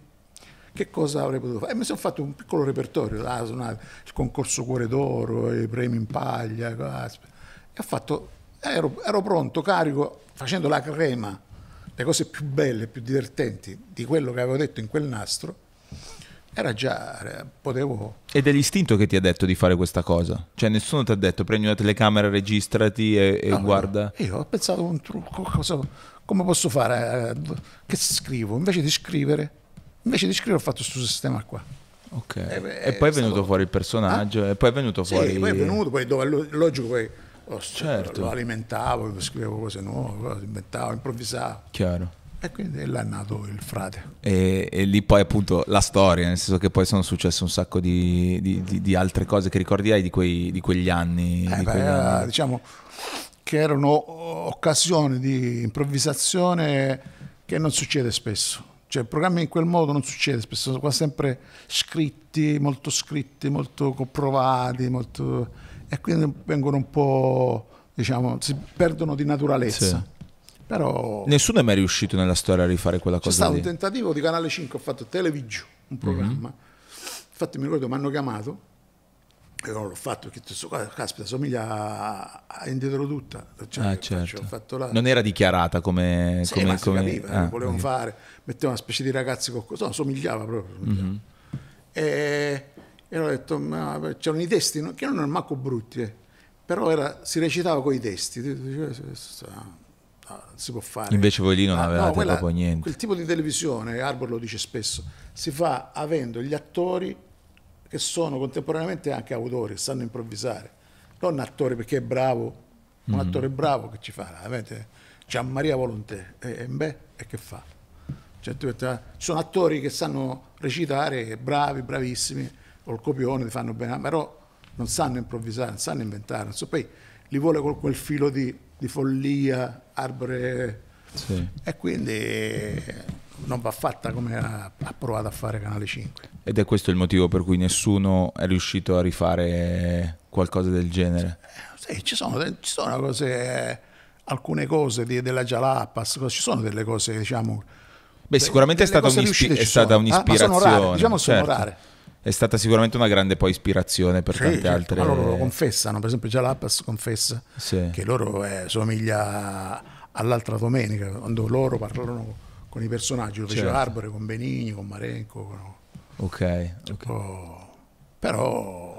che cosa avrei potuto fare? E mi sono fatto un piccolo repertorio, ah, suonato, il concorso Cuore d'Oro, i premi in paglia, cose. e ho fatto, ero, ero, pronto, carico, facendo la crema, le cose più belle, più divertenti di quello che avevo detto in quel nastro, era già, potevo... Ed è l'istinto che ti ha detto di fare questa cosa? Cioè nessuno ti ha detto prendi una telecamera, registrati e, e no, guarda... Io ho pensato un trucco, cosa, come posso fare? Eh, che scrivo? Invece di scrivere, invece di scrivere ho fatto questo sistema qua. Ok. Eh, e, e, eh, ah? e poi è venuto stato... fuori il personaggio, eh? e poi è venuto fuori... Sì, poi è venuto, poi dove, logico poi... Oh, certo. Lo alimentavo, scrivevo cose nuove, inventavo, improvvisavo. Chiaro. E quindi là è nato il frate. E, e, lì poi appunto la storia, nel senso che poi sono successe un sacco di, di, di, di altre cose che ricordi hai di, quei, quegli anni, eh beh, quegli anni? Eh, diciamo che erano occasioni di improvvisazione che non succede spesso. Cioè, programmi in quel modo non succede spesso, sono quasi sempre scritti, molto scritti, molto comprovati, molto... e quindi vengono un po', diciamo, si perdono di naturalezza. Sì però Nessuno è mai riuscito nella storia a rifare quella cosa. C'è stato lì. un tentativo di Canale 5, ho fatto Televigiù, un programma. Mm -hmm. Infatti mi ricordo, mi hanno chiamato, e non l'ho fatto, perché questo qua, caspita, somiglia a Indietro Tutta. Cioè, ah, certo. faccio, la... Non era dichiarata come... Sì, come, come... Capiva, ah, volevano okay. fare, metteva una specie di ragazzi con... No, somigliava proprio. Somigliava. Mm -hmm. e, e ho detto, ma c'erano i testi, che non erano manco brutti, eh. però era, si recitava con i testi non ah, si può fare. Invece voi lì non ah, avevate no, quella, proprio niente. Quel tipo di televisione, Arbor lo dice spesso, si fa avendo gli attori che sono contemporaneamente anche autori, sanno improvvisare, non un attore perché è bravo, un mm -hmm. attore bravo che ci fa, avete Gian Maria Volontè, e, e, beh, e che fa? Cioè, tu, ah, ci sono attori che sanno recitare, bravi, bravissimi, col copione, li fanno bene, però non sanno improvvisare, non sanno inventare, non so, poi li vuole con quel filo di di follia, arbre... Sì. E quindi non va fatta come ha, ha, provato a fare Canale 5. Ed è questo il motivo per cui nessuno è riuscito a rifare qualcosa del genere? Sì, ci sono, ci sono cose, alcune cose di, della Jalapas, ci sono delle cose, diciamo... Beh, sicuramente è stata, un'ispi- è stata un'ispirazione. Ah, sono rare, diciamo sono certo. rare è stata sicuramente una grande poi ispirazione per sì, tante certo. altre. Ma loro lo confessano, per esempio Jalapas confessa sì. che loro eh, somiglia all'altra domenica, quando loro parlano con i personaggi, lo faceva certo. Arbore, con Benigni, con Marenco. Con... Ok. okay. Però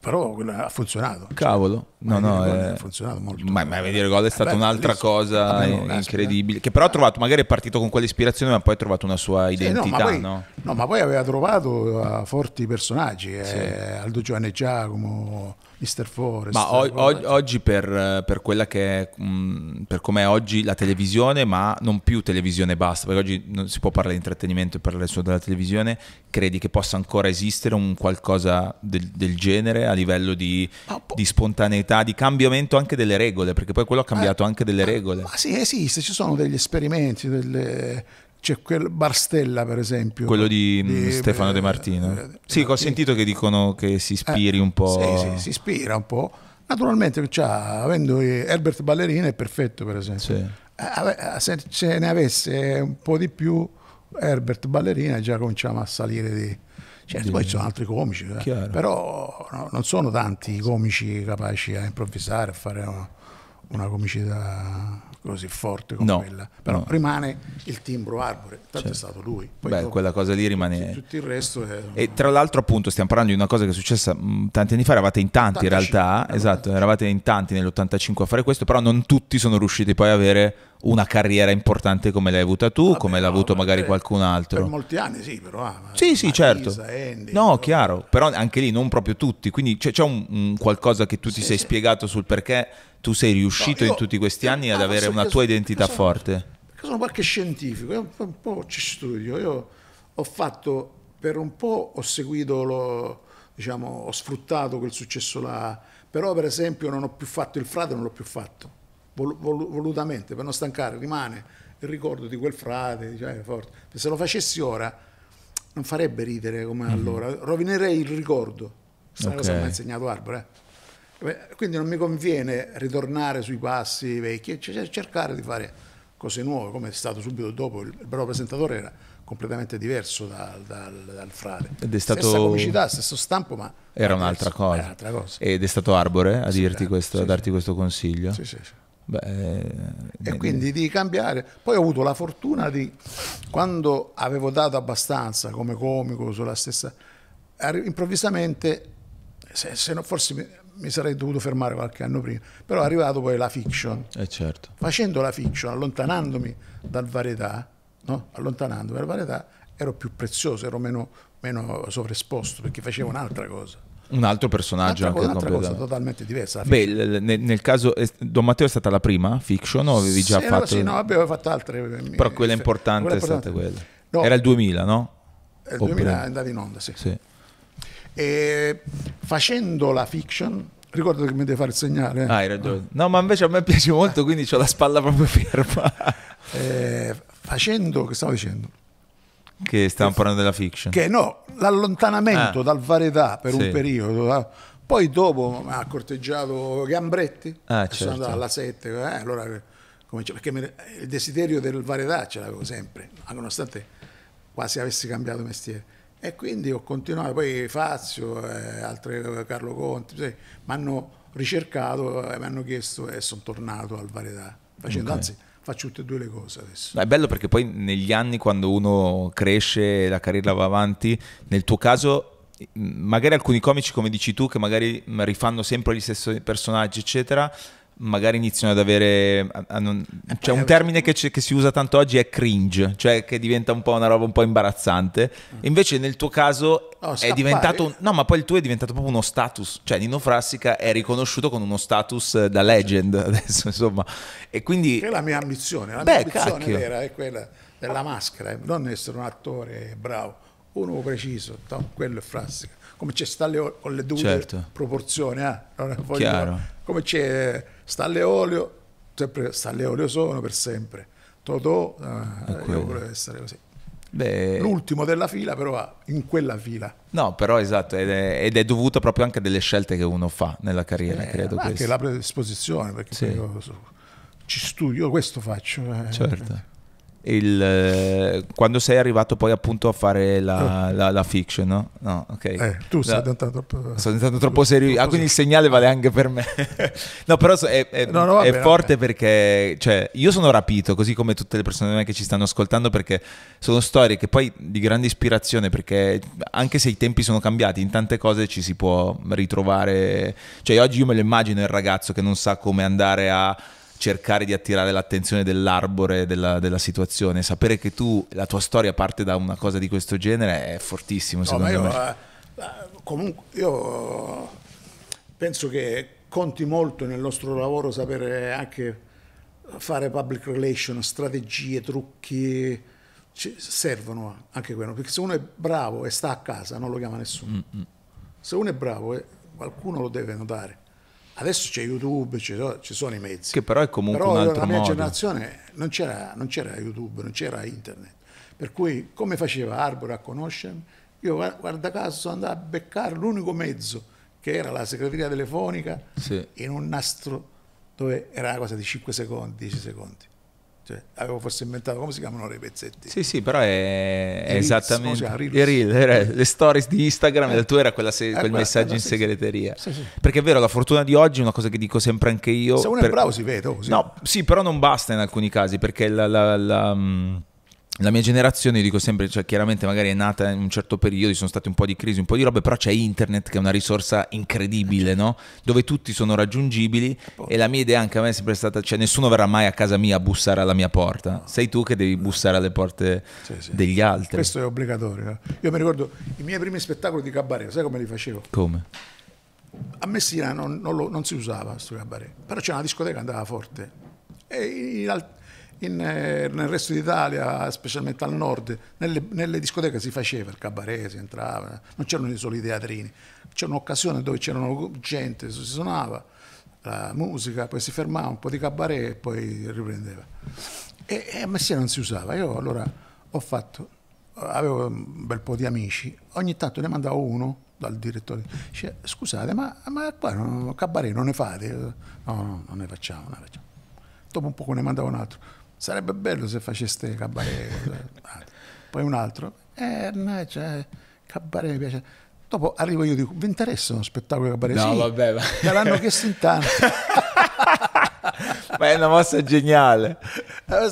però ha funzionato. Cavolo, cioè, no, no, eh... ha funzionato molto. Ma, ma venire gol è stata eh, un'altra cosa ah, no, incredibile. Che però ha trovato, magari è partito con quell'ispirazione, ma poi ha trovato una sua identità. Sì, no, ma poi, no? no, ma poi aveva trovato eh, forti personaggi, eh, Aldo Giovanni Giacomo. Easter Forest. Ma o, o, oggi per, per, quella che è, mh, per com'è oggi la televisione, ma non più televisione basta, perché oggi non si può parlare di intrattenimento e parlare solo della televisione, credi che possa ancora esistere un qualcosa del, del genere a livello di, ah, di, spontaneità, di cambiamento anche delle regole, perché poi quello ha cambiato eh, anche delle regole. Ma sì, esiste, ci sono degli esperimenti, delle c'è quel Barstella per esempio quello di, di mm, Stefano De Martino eh, eh sì ho sentito che dicono che si eh, ispiri eh, un po' sì, sì, si ispira un po' naturalmente avendo eh, Herbert Ballerina è perfetto per esempio sì. eh, se ce ne avesse un po' di più Herbert Ballerina già cominciamo a salire di certo poi ci sono altri comici però no, non sono tanti i comici capaci a improvvisare a fare una una comicità così forte come no, quella, però no. rimane il timbro Arbore, tanto certo. è stato lui. Poi Beh, quella cosa lì rimane... Tutto il resto è... E tra l'altro appunto stiamo parlando di una cosa che è successa mh, mm, tanti anni fa, eravate in tanti 85, in realtà, 85. esatto, eravate in tanti nell'85 a fare questo, però non tutti sono riusciti poi a avere una carriera importante come l'hai avuta tu, Vabbè, come l'ha no, avuto magari qualcun altro. Per molti anni sì, però. Ah, sì, sì, certo. Andy, no, però... chiaro, però anche lì non proprio tutti, quindi c'è, c'è un, un, qualcosa che tu ti sei sì. spiegato sul perché tu sei riuscito no, io... in tutti questi anni ad ah, avere una tua identità sono, forte. Perché sono qualche scientifico, io un po' ci studio, io ho fatto per un po', ho seguito, lo, diciamo, ho sfruttato quel successo là, però per esempio non ho più fatto il frate, non l'ho più fatto vol volutamente per non stancare, rimane il ricordo di quel frate, cioè, forte. se lo facessi ora non farebbe ridere come mm. allora, rovinerei il ricordo, questa okay. cosa mi ha insegnato Arbor. Eh. Quindi non mi conviene ritornare sui passi vecchi e cercare di fare cose nuove, come è stato subito dopo. Il bravo presentatore era completamente diverso dal, dal, dal frate. Ed è stato... Stessa comicità, stesso stampo, ma... Era un'altra cosa. Un cosa. Ed è stato Arbore a, sì, dirti questo, sì, a darti sì. questo consiglio? Sì, sì, sì. Beh, e quindi di cambiare. Poi ho avuto la fortuna di, quando avevo dato abbastanza come comico sulla stessa, improvvisamente, se, se no, forse mi, mi, sarei dovuto fermare qualche anno prima, però è arrivato poi la fiction. Eh certo. Facendo la fiction, allontanandomi dal varietà, no? allontanandomi dal varietà, ero più prezioso, ero meno, meno sovraesposto perché facevo un'altra cosa un altro personaggio anche un'altra cosa totalmente diversa Beh, nel, nel, caso eh, Don Matteo è stata la prima fiction o avevi già sì, fatto no, sì, no, abbiamo fatto altre eh, però quella importante quella è stata quella no, era il 2000 no? il 2000 è andata in onda sì, sì. E facendo la fiction ricordo che mi devi fare il segnale ah, hai ragione no ma invece a me piace molto quindi ho la spalla proprio ferma eh, facendo che stavo dicendo che stiamo parlando della fiction. Che no, l'allontanamento ah. dal varietà per sì. un periodo. Ah. Poi dopo mi ha corteggiato Gambretti, ah, certo. sono andato certo. alla 7, eh, allora, perché mi, il desiderio del varietà ce l'avevo sempre, nonostante quasi avessi cambiato mestiere. E quindi ho continuato, poi Fazio, eh, altri, eh, Carlo Conti, sì, mi hanno ricercato, eh, mi hanno chiesto e sono tornato al varietà, facendo okay. anzi faccio tutte e due le cose adesso. No, è bello perché poi negli anni quando uno cresce, e la carriera va avanti, nel tuo caso magari alcuni comici come dici tu che magari rifanno sempre gli stessi personaggi eccetera magari iniziano ad avere... A, a non, cioè un termine che, che, si usa tanto oggi è cringe, cioè che diventa un po' una roba un po' imbarazzante. Mm. Invece nel tuo caso no, è diventato... No, ma poi il tuo è diventato proprio uno status. Cioè Nino Frassica è riconosciuto con uno status eh, da legend adesso, insomma. E quindi... Che è la mia ambizione, la beh, mia ambizione cacchio. vera è quella della maschera, eh, non essere un attore bravo uno preciso, no, quello è frassica. Come c'è stalle le, con le due certo. proporzioni, eh? voglio, come c'è stalle olio, sempre sta olio sono per sempre. Totò, eh, io volevo essere così. Beh, L'ultimo della fila, però in quella fila. No, però esatto, ed è, ed è dovuto proprio anche a delle scelte che uno fa nella carriera, eh, credo. Anche la predisposizione, perché sì. io, ci studio, questo faccio. Eh. Certo il, eh, quando sei arrivato poi appunto a fare la, eh. la, la fiction, no? no okay. eh, tu sei diventato troppo, sono diventato troppo serio. Ah, quindi il segnale vale anche per me. no, però è, è, no, no, vabbè, è forte vabbè. perché cioè, io sono rapito, così come tutte le persone che ci stanno ascoltando, perché sono storie che poi di grande ispirazione, perché anche se i tempi sono cambiati, in tante cose ci si può ritrovare. Cioè, oggi io me lo immagino il ragazzo che non sa come andare a cercare di attirare l'attenzione dell'arbore della, della, situazione. Sapere che tu, la tua storia parte da una cosa di questo genere è fortissimo, no, secondo io, me. Eh, eh comunque, io eh, penso che conti molto nel nostro lavoro sapere anche fare public relations, strategie, trucchi, servono anche quello, perché se uno è bravo e sta a casa non lo chiama nessuno. Mm -mm. Se uno è bravo, eh, qualcuno lo deve notare. Adesso c'è YouTube, ci sono, ci sono, i mezzi. Che però è comunque però un altro modo. Però mia generazione non c'era, non c'era YouTube, non c'era internet. Per cui come faceva Arbor a conoscermi? Io guarda caso sono andato a beccare l'unico mezzo che era la segreteria telefonica sì. in un nastro dove era una cosa di 5 secondi, 10 secondi. Cioè, avevo forse inventato come si chiamano i pezzetti. Sì, sì, però è, è esattamente i reel, era, le stories di Instagram eh. del tuo era quella se, eh, quel beh, messaggio beh, in sì, segreteria. Sì, sì. Perché è vero, la fortuna di oggi è una cosa che dico sempre anche io. Se uno per... è bravo si vede. Così. Oh, no, sì, però non basta in alcuni casi perché la, la, la, la mm, la mia generazione, io dico sempre, cioè chiaramente magari è nata in un certo periodo, ci sono stati un po' di crisi, un po' di robe, però c'è internet che è una risorsa incredibile, no? Dove tutti sono raggiungibili e la mia idea anche a me è sempre stata, cioè nessuno verrà mai a casa mia a bussare alla mia porta, sei tu che devi bussare alle porte sì, sì. degli altri. Questo è obbligatorio. Eh. Io mi ricordo i miei primi spettacoli di cabaret, sai come li facevo? Come? A Messina non, non, lo, non si usava questo cabaret, però c'era una discoteca che andava forte. E in, in, eh, nel resto d'Italia, specialmente al nord, nelle, nelle, discoteche si faceva il cabaret, si entrava, non c'erano i soli teatrini, c'era un'occasione dove c'era gente, si suonava la musica, poi si fermava un po' di cabaret e poi riprendeva. E, e a Messina non si usava, io allora ho fatto, avevo un bel po' di amici, ogni tanto ne mandavo uno dal direttore, dice scusate ma, ma qua non, cabaret non ne fate? No, no, non ne facciamo, non ne facciamo. Dopo un poco ne mandavo un altro sarebbe bello se faceste cabaret. Cioè, ah. Poi un altro, eh, no, cioè, cabaret mi piace. Dopo arrivo io e dico, vi interessa uno spettacolo cabaret? No, sì, vabbè. Ma... l'hanno chiesto in tanti. ma è una mossa geniale. Allora,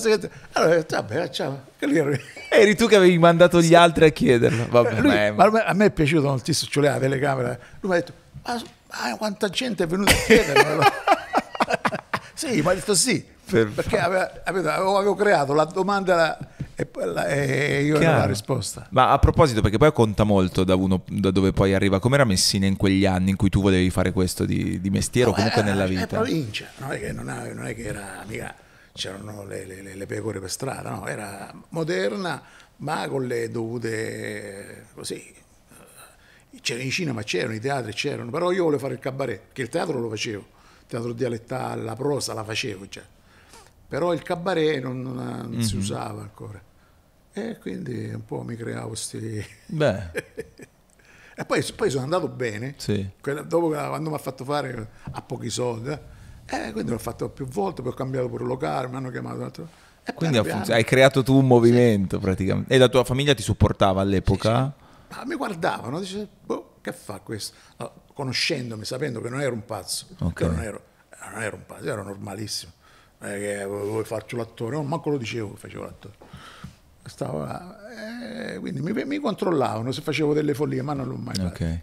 vabbè, facciamo. Eh, eri tu che avevi mandato gli altri a chiederlo. Vabbè, lui, ma... ma a me è piaciuto un tizio, ce l'aveva la telecamera. Lui mi ha detto, ma, ma quanta gente è venuta a chiederlo? sì, ma ha detto sì per perché aveva, avevo creato la domanda e, la, e io avevo la risposta. Ma a proposito, perché poi conta molto da, uno, da dove poi arriva, com'era Messina in quegli anni in cui tu volevi fare questo di, di mestiere no, o comunque era, eh, nella eh, vita? Era eh, provincia, non è che, non è, non è che era mica c'erano le, le, le, pecore per strada, no? era moderna ma con le dovute così. C'era, I cinema c'erano, i teatri c'erano, però io volevo fare il cabaret, che il teatro lo facevo, il teatro dialettale, la prosa la facevo. Cioè però il cabaret non, non, mm-hmm. si mhm. usava ancora. E quindi un po' mi creavo questi... Beh. e poi, poi, sono andato bene, sì. Quella, dopo quando mi ha fatto fare a pochi soldi, eh. eh, quindi l'ho fatto più volte, poi ho cambiato pure locale, mi hanno chiamato altro. E quindi funzion- hai creato tu un movimento sì. praticamente. E la tua famiglia ti supportava all'epoca? Sì, sì. mi guardavano, dice, boh, che fa questo? No, conoscendomi, sapendo che non ero un pazzo, okay. non, ero, non ero un pazzo, ero normalissimo eh, che vuoi farci l'attore, no, manco lo dicevo che facevo l'attore. Stava, eh, quindi mi, mi, controllavano se facevo delle follie, ma non l'ho mai fatto. Okay.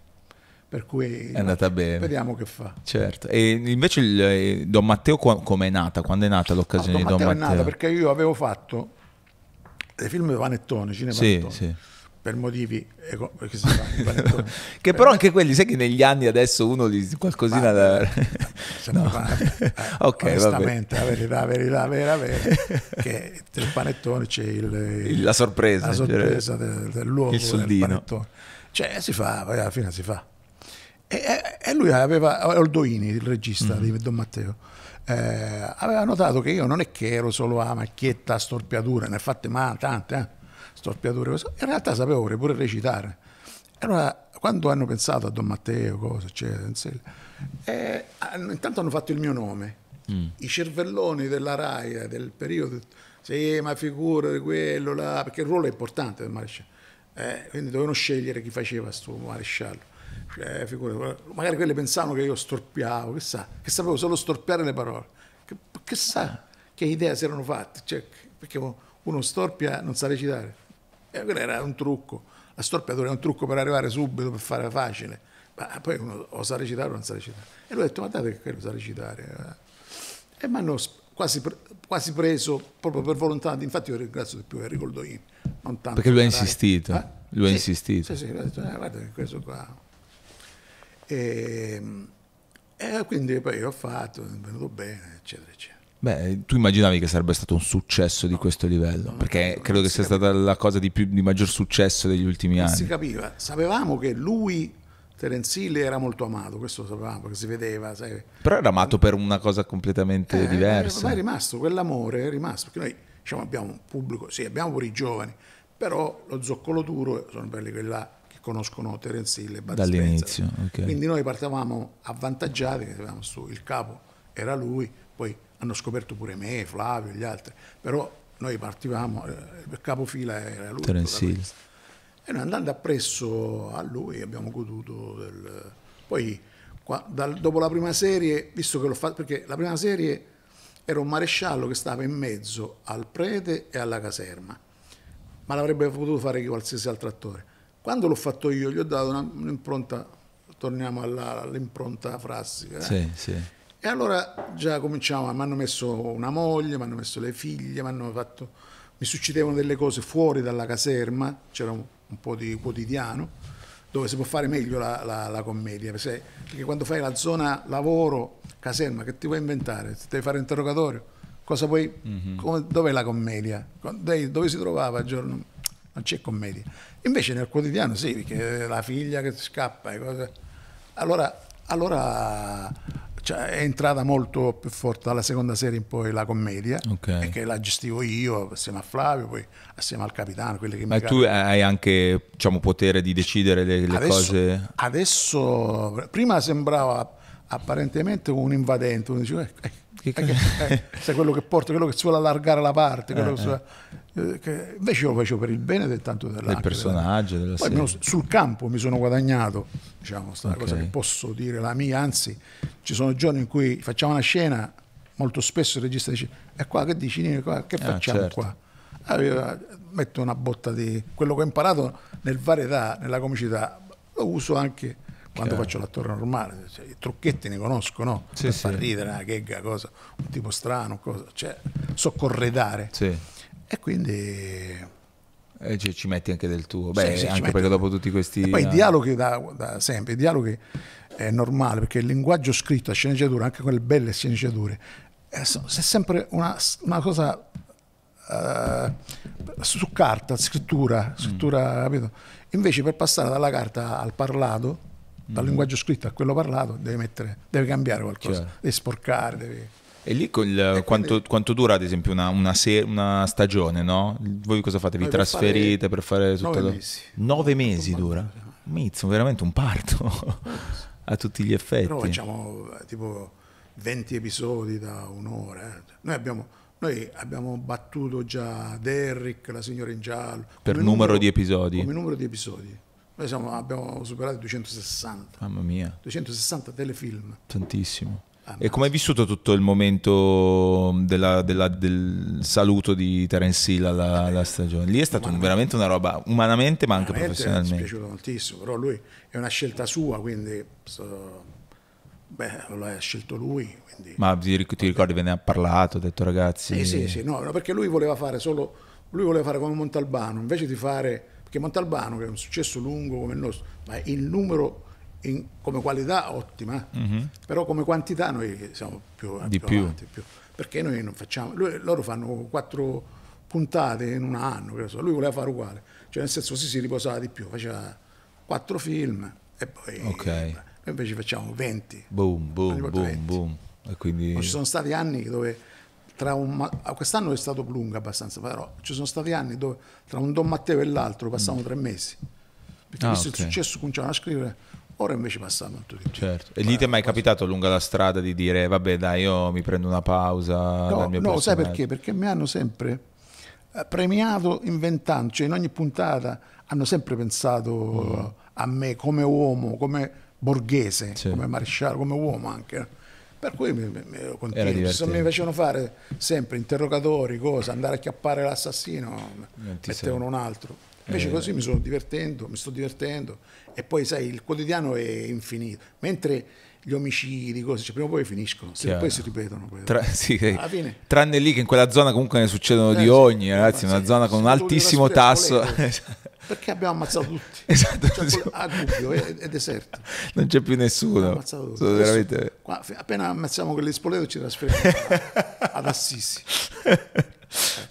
Per cui è andata bene. Vediamo che fa. Certo. E invece il, eh, Don Matteo com'è nata? Quando è nata l'occasione ah, di Don Matteo? Don Matteo è nata perché io avevo fatto dei film di Panettone, Cinepanettone. Sì, sì per motivi eco- che però anche quelli sai che negli anni adesso uno li qualcosina da eh, no. Eh, ok onestamente vabbè. la verità la verità vera vera che tra il panettone c'è il, la sorpresa la cioè. sorpresa cioè, del, del il soldino del cioè si fa alla fine si fa e, e lui aveva Oldoini il regista mm. di Don Matteo eh, aveva notato che io non è che ero solo a macchietta a storpiatura ne ho fatte ma tante eh storpiatore, in realtà sapevo pure, pure recitare. Allora, quando hanno pensato a Don Matteo, cosa, eccetera, eh, hanno, intanto hanno fatto il mio nome. Mm. I cervelloni della RAI eh, del periodo, sì, ma figura di quello là, perché il ruolo è importante del maresciallo. Eh, quindi dovevano scegliere chi faceva questo maresciallo. Cioè, figura, magari quelle pensavano che io storpiavo, chissà, che sapevo solo storpiare le parole. chissà ah. che che idea si erano fatte, cioè, perché uno storpia non sa recitare. E eh, quello era un trucco. La storpiatura è un trucco per arrivare subito, per fare facile. Ma poi uno o sa recitare o non sa recitare. E lui ha detto, ma date che quello sa recitare. Eh, e mi hanno quasi, quasi, preso, proprio per volontà, infatti io ringrazio di più Enrico Ldoini, non tanto. Perché lui ha insistito. Eh? Lui ha insistito. Sì, sì, lui ha detto, eh, guarda che questo qua... E, ehm, e quindi poi ho fatto, è venuto bene, eccetera, eccetera. Beh, tu immaginavi che sarebbe stato un successo di questo livello? Perché credo che sia stata la cosa di, più, di maggior successo degli ultimi anni. Si capiva, sapevamo che lui Terence Hill era molto amato, questo lo sapevamo perché si vedeva. Sai. Però era amato per una cosa completamente eh, diversa. Ma è rimasto, quell'amore è rimasto, perché noi diciamo, abbiamo un pubblico, sì, abbiamo pure i giovani, però lo zoccolo duro sono quelli che, là, che conoscono Terence Hill e Battispezza. Dall'inizio, okay. Quindi noi partavamo avvantaggiati, che sapevamo su, il capo era lui, poi hanno scoperto pure me, Flavio, e gli altri, però noi partivamo, eh, il capofila era lui. E noi andando appresso a lui abbiamo goduto del... Poi qua, dal, dopo la prima serie, visto che l'ho fatto, perché la prima serie era un maresciallo che stava in mezzo al prete e alla caserma, ma l'avrebbe potuto fare qualsiasi altro attore. Quando l'ho fatto io gli ho dato un'impronta, torniamo all'impronta frassica, eh? sì, sì. E allora già cominciamo, mi hanno messo una moglie, mi hanno messo le figlie, fatto, mi succedevano delle cose fuori dalla caserma, c'era un, un, po' di quotidiano, dove si può fare meglio la, la, la commedia, perché, perché, quando fai la zona lavoro, caserma, che ti puoi inventare? Ti devi fare un interrogatorio? Cosa puoi, mm -hmm. dov'è la commedia? Dove, dove si trovava il giorno? Non c'è commedia. Invece nel quotidiano sì, perché la figlia che scappa e cose... Allora, allora cioè, è entrata molto più forte dalla seconda serie in poi la commedia, okay. che la gestivo io assieme a Flavio, poi assieme al capitano. Ma tu capitano. hai anche diciamo, potere di decidere le, le adesso, cose? Adesso, prima sembrava apparentemente un invadente, uno diceva, eh, eh, eh, eh quello che porta, quello che si vuole allargare la parte, quello eh, che eh. si vuole eh, che invece io lo facevo per il bene del tanto dell'arte. Del personaggio, della Poi mio, sul campo mi sono guadagnato, diciamo, sta okay. cosa che posso dire la mia, anzi ci sono giorni in cui facciamo una scena, molto spesso il regista dice, e qua che dici, Nino, qua, che ah, facciamo ah, certo. qua? Allora, metto una botta di quello che ho imparato nel varietà, nella comicità, lo uso anche quando Chiaro. faccio l'attore normale, cioè, i trucchetti ne conosco, no? Sì, per sì. far ridere una chegga, cosa, un tipo strano, cosa, cioè, so corredare. Sì. E quindi... E ci, ci metti anche del tuo, Beh, sì, sì, anche perché dopo tutti questi... E poi i eh. dialoghi da, da sempre, i dialoghi è normale perché il linguaggio scritto, la sceneggiatura, anche quelle belle sceneggiature, eh, è, sempre una, una cosa uh, su carta, scrittura, mm. scrittura mm. capito? Invece per passare dalla carta al parlato, dal mm. linguaggio scritto a quello parlato, devi, mettere, devi cambiare qualcosa, cioè. devi sporcare, devi... E lì col, e quanto, quindi... quanto, dura ad esempio una, una, se- una, stagione, no? Voi cosa fate? Vi trasferite per fare tutto? Nove mesi. Nove mesi dura? Mizzo, veramente un parto a tutti gli effetti. Però facciamo eh, tipo 20 episodi da un'ora. Eh. Noi abbiamo, noi abbiamo battuto già Derrick, la signora in giallo. Per numero, numero, di episodi? Come numero di episodi. Noi siamo, abbiamo superato i 260. Mamma mia. 260 telefilm. Tantissimo. E come hai vissuto tutto il momento della, della, del saluto di Terence Hill alla, alla stagione? Lì è stata un, veramente una roba umanamente ma anche umanamente professionalmente. Eh, mi è piaciuto tantissimo, però lui è una scelta sua, quindi beh, lo ha scelto lui. Quindi, ma ti, ti ricordi, ve ne ha parlato, ha detto ragazzi... Sì, sì, sì, no, perché lui voleva fare solo, lui voleva fare come Montalbano, invece di fare... Perché Montalbano, che è un successo lungo come il nostro, ma il numero in, come qualità ottima, mm-hmm. però come quantità noi siamo più, di più, Avanti, più. perché noi non facciamo, lui, loro fanno quattro puntate in un anno, so, lui voleva fare uguale, cioè nel senso sì si riposava di più, faceva quattro film e poi okay. noi invece facciamo 20. Boom, boom, boom, 20. boom. Quindi... Ci sono stati anni dove tra un, ah, quest'anno è stato lungo abbastanza, però ci sono stati anni dove tra un Don Matteo e l'altro passavano mm. tre mesi. Perché ah, okay. il successo cominciavano a scrivere Ora invece passavano tutti. Certo. E lì ti è mai capitato lungo la strada di dire vabbè dai io mi prendo una pausa? No, no sai perché? Perché mi hanno sempre eh, premiato inventando, cioè in ogni puntata hanno sempre pensato mm. a me come uomo, come borghese, sì. come maresciallo, come uomo anche. Per cui mi, mi, mi, mi facevano fare sempre interrogatori, cosa, andare a chiappare l'assassino, mettevano un altro. Invece eh. così mi sono divertendo, mi sto divertendo e poi sai, il quotidiano è infinito. Mentre gli omicidi, cose, cioè, prima o poi finiscono, se poi si ripetono. Poi. Tra, sì, fine... Tranne lì che in quella zona comunque ne succedono eh, di sì, ogni, ragazzi, una sì, zona con un altissimo tasso. Perché abbiamo ammazzato tutti? Esatto, cioè, siamo... a dubbio, è, è, deserto. Non c'è più nessuno. Sono veramente... Qua, appena ammazziamo Spoleto ci trasferiamo ad Assisi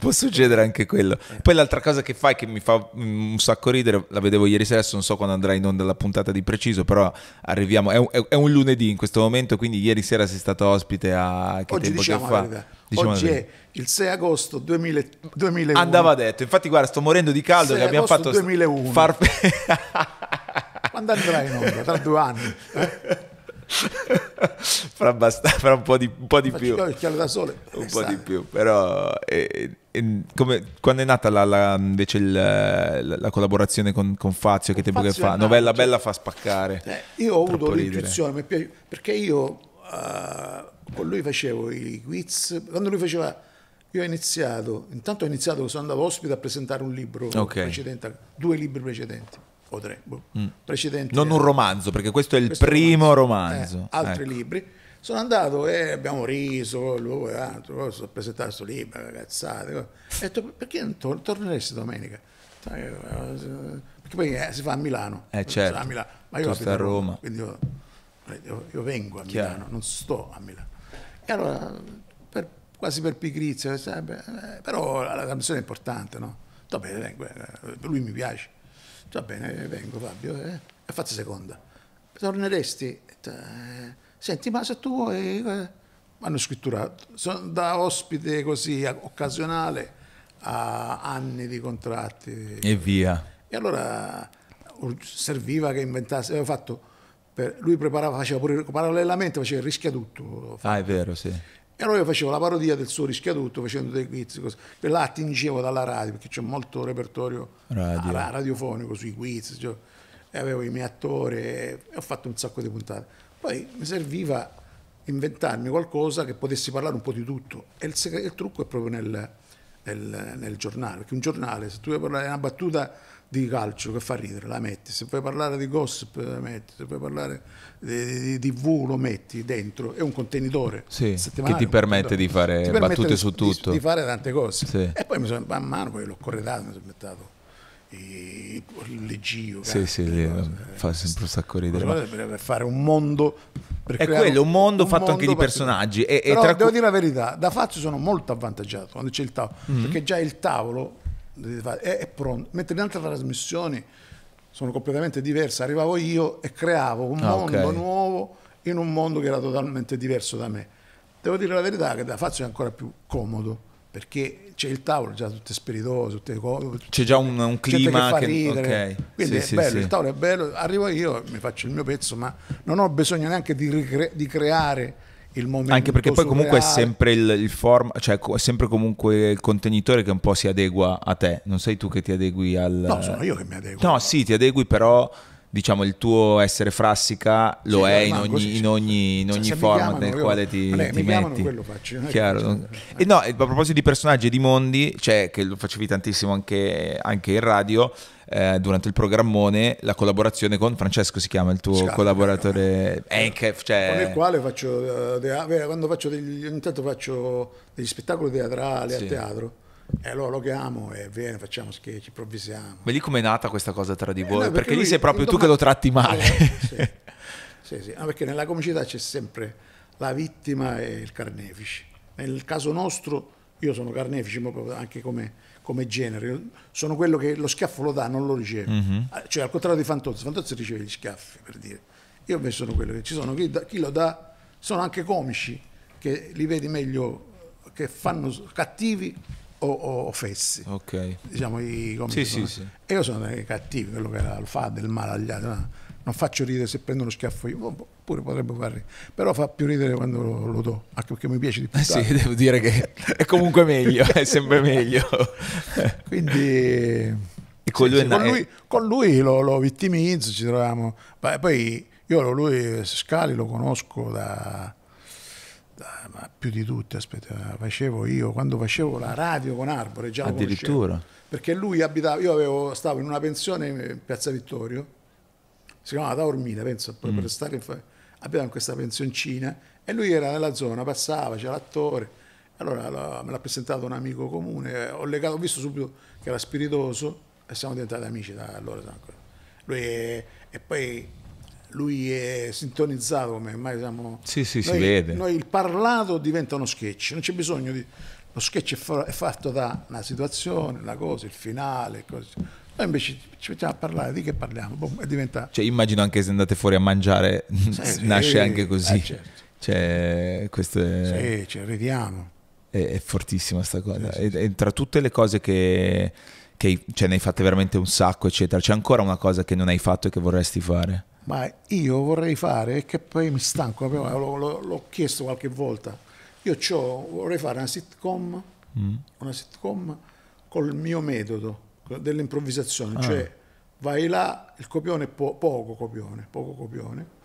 può succedere anche quello. Eh. Poi l'altra cosa che fai che mi fa un sacco ridere, la vedevo ieri sera, non so quando andrà in onda la puntata di preciso, però arriviamo, è un, è un lunedì in questo momento, quindi ieri sera sei stato ospite a... Che Oggi tempo diciamo che fa? Diciamo Oggi è il 6 agosto 2000, 2001. Andava detto, infatti guarda sto morendo di caldo che abbiamo fatto... 2001. Far... Quando andrà in onda? Tra due anni. Eh? fra, basta, fra un po' di, un po di più. Un po' di più, però... Eh, come, quando è nata la, la, invece il, la, la collaborazione con, con, Fazio, che tempo Fazio che fa? Novella Bella fa spaccare. Eh, io ho avuto l'intuizione, piace, perché io uh, con lui facevo i quiz, quando lui faceva, io ho iniziato, intanto ho iniziato, sono andato ospite a presentare un libro okay. precedente, due libri precedenti. O tre, boh, mm. non un romanzo, perché questo è il questo primo romanzo. romanzo. Eh, altri ecco. libri sono andato e abbiamo riso, lui e altro, ho oh, sono presentato questo libro, cazzate. Oh. Ho detto perché non tor- torneresti domenica? Eh, perché poi eh, si fa a Milano. Eh certo, a Milano. ma io sto a Roma. Quindi io, io, io vengo a Chiaro. Milano, non sto a Milano. E allora, per, quasi per pigrizia, eh, eh, però la, la trasmissione è importante, no? Va bene, vengo, lui mi piace. Va bene, vengo Fabio, eh, e faccio seconda. Torneresti? Eh, senti ma se tu vuoi... Eh. hanno scritturato, sono da ospite così occasionale a anni di contratti. E via. E allora serviva che inventasse, aveva fatto, per, lui preparava, faceva pure, parallelamente faceva il rischiadutto. Ah, è vero, sì. E allora io facevo la parodia del suo tutto facendo dei quiz, cose. e là attingevo dalla radio, perché c'è molto repertorio radio. radiofonico sui quiz, cioè, e avevo i miei attori, e ho fatto un sacco di puntate poi mi serviva inventarmi qualcosa che potessi parlare un po' di tutto. E il, segreto, il trucco è proprio nel, nel, nel, giornale, perché un giornale, se tu vuoi parlare di una battuta di calcio che fa ridere, la metti, se vuoi parlare di gossip, la metti, se vuoi parlare di, di TV, lo metti dentro, è un contenitore sì, che ti permette di fare permette battute di, su tutto. Di, di fare tante cose. Sì. E poi mi sono, man mano, poi l'ho corredato, mi sono inventato e leggio. Sì, sì, fa sempre un sacco ridere. Ma... Per fare un mondo... Per è quello, un mondo un fatto mondo anche di personaggi. E, e tra... devo dire la verità, da Fazio sono molto avvantaggiato quando c'è il tavolo, mm-hmm. perché già il tavolo è, pronto. Mentre in altre trasmissioni sono completamente diverse, arrivavo io e creavo un ah, mondo okay. nuovo in un mondo che era totalmente diverso da me. Devo dire la verità che da Fazio è ancora più comodo perché c'è il tavolo già tutto spiritoso, tutte cose, c'è già un, un clima che, fa che... Okay. quindi sì, è sì, bello, sì. il tavolo è bello, arrivo io, mi faccio il mio pezzo, ma non ho bisogno neanche di, ricre- di creare il momento. Anche perché poi comunque è sempre il, il form, cioè è sempre comunque il contenitore che un po' si adegua a te, non sei tu che ti adegui al... No, sono io che mi adeguo. No, sì, ti adegui però diciamo, il tuo essere frassica lo sì, è in ogni, in cioè, ogni, in ogni format nel quale ti, vabbè, ti metti. Quello faccio, Chiaro. E no, a proposito di personaggi e di mondi, cioè che lo facevi tantissimo anche, anche in radio, eh, durante il programmone, la collaborazione con Francesco si chiama, il tuo Scatto, collaboratore. Eh, cioè... Con il quale faccio, uh, beh, quando faccio degli, ogni faccio degli spettacoli teatrali sì. a teatro e allora chiamo e viene, facciamo sketch, improvvisiamo. Ma lì com'è nata questa cosa tra di voi? Eh, no, perché, perché lui, lì sei proprio tu che lo tratti male. Eh, sì, sì, sì. No, perché nella comicità c'è sempre la vittima e il carnefice. Nel caso nostro, io sono carnefice, anche come, come, genere, sono quello che lo schiaffo lo dà, non lo riceve. Mm-hmm. Cioè, al contrario di Fantozzi, Fantozzi riceve gli schiaffi, per dire. Io invece sono quello che ci sono, chi, da, chi lo dà, sono anche comici che li vedi meglio, che fanno cattivi o, o fessi. Ok. Diciamo i comici. Sì, sì, sì. io sono dei cattivi, quello che era, fa del male agli altri. No? Non faccio ridere se prendo uno schiaffo io, boh, pure potrebbe fare però fa più ridere quando lo, lo do, anche perché mi piace di più. Eh sì, devo dire che è comunque meglio, è sempre meglio. Quindi con lui, sì, con lui, con lui lo, lo, vittimizzo, ci troviamo. Poi io lui Scali lo conosco da Ah, ma più di tutte, aspetta, facevo io quando facevo la radio con Arbore già addirittura perché lui abitava, io avevo, stavo in una pensione in Piazza Vittorio, si chiamava Taormina, penso, mm. per stare in, abitavo in questa pensioncina e lui era nella zona, passava, c'era l'attore, allora la, me l'ha presentato un amico comune, ho, legato, ho visto subito che era spiritoso e siamo diventati amici da allora. Lui è, e poi lui è sintonizzato come mai siamo... Sì, sì, noi, si vede. Noi il parlato diventa uno sketch, non c'è bisogno di... Lo sketch è, fatto da una situazione, una cosa, il finale, cose. Noi invece ci mettiamo a parlare, di che parliamo? Boom, diventa... Cioè immagino anche se andate fuori a mangiare, sì, nasce sì, anche così. Eh, certo. Cioè, questo è... Sì, cioè, ridiamo. È, è fortissima sta cosa. Sì, e, e tra tutte le cose che che cioè, ne hai fatte veramente un sacco, eccetera. C'è ancora una cosa che non hai fatto e che vorresti fare? ma io vorrei fare, e che poi mi stanco, l'ho, chiesto qualche volta, io vorrei fare una sitcom, mm. una sitcom col mio metodo dell'improvvisazione, ah. cioè vai là, il copione è po poco copione, poco copione,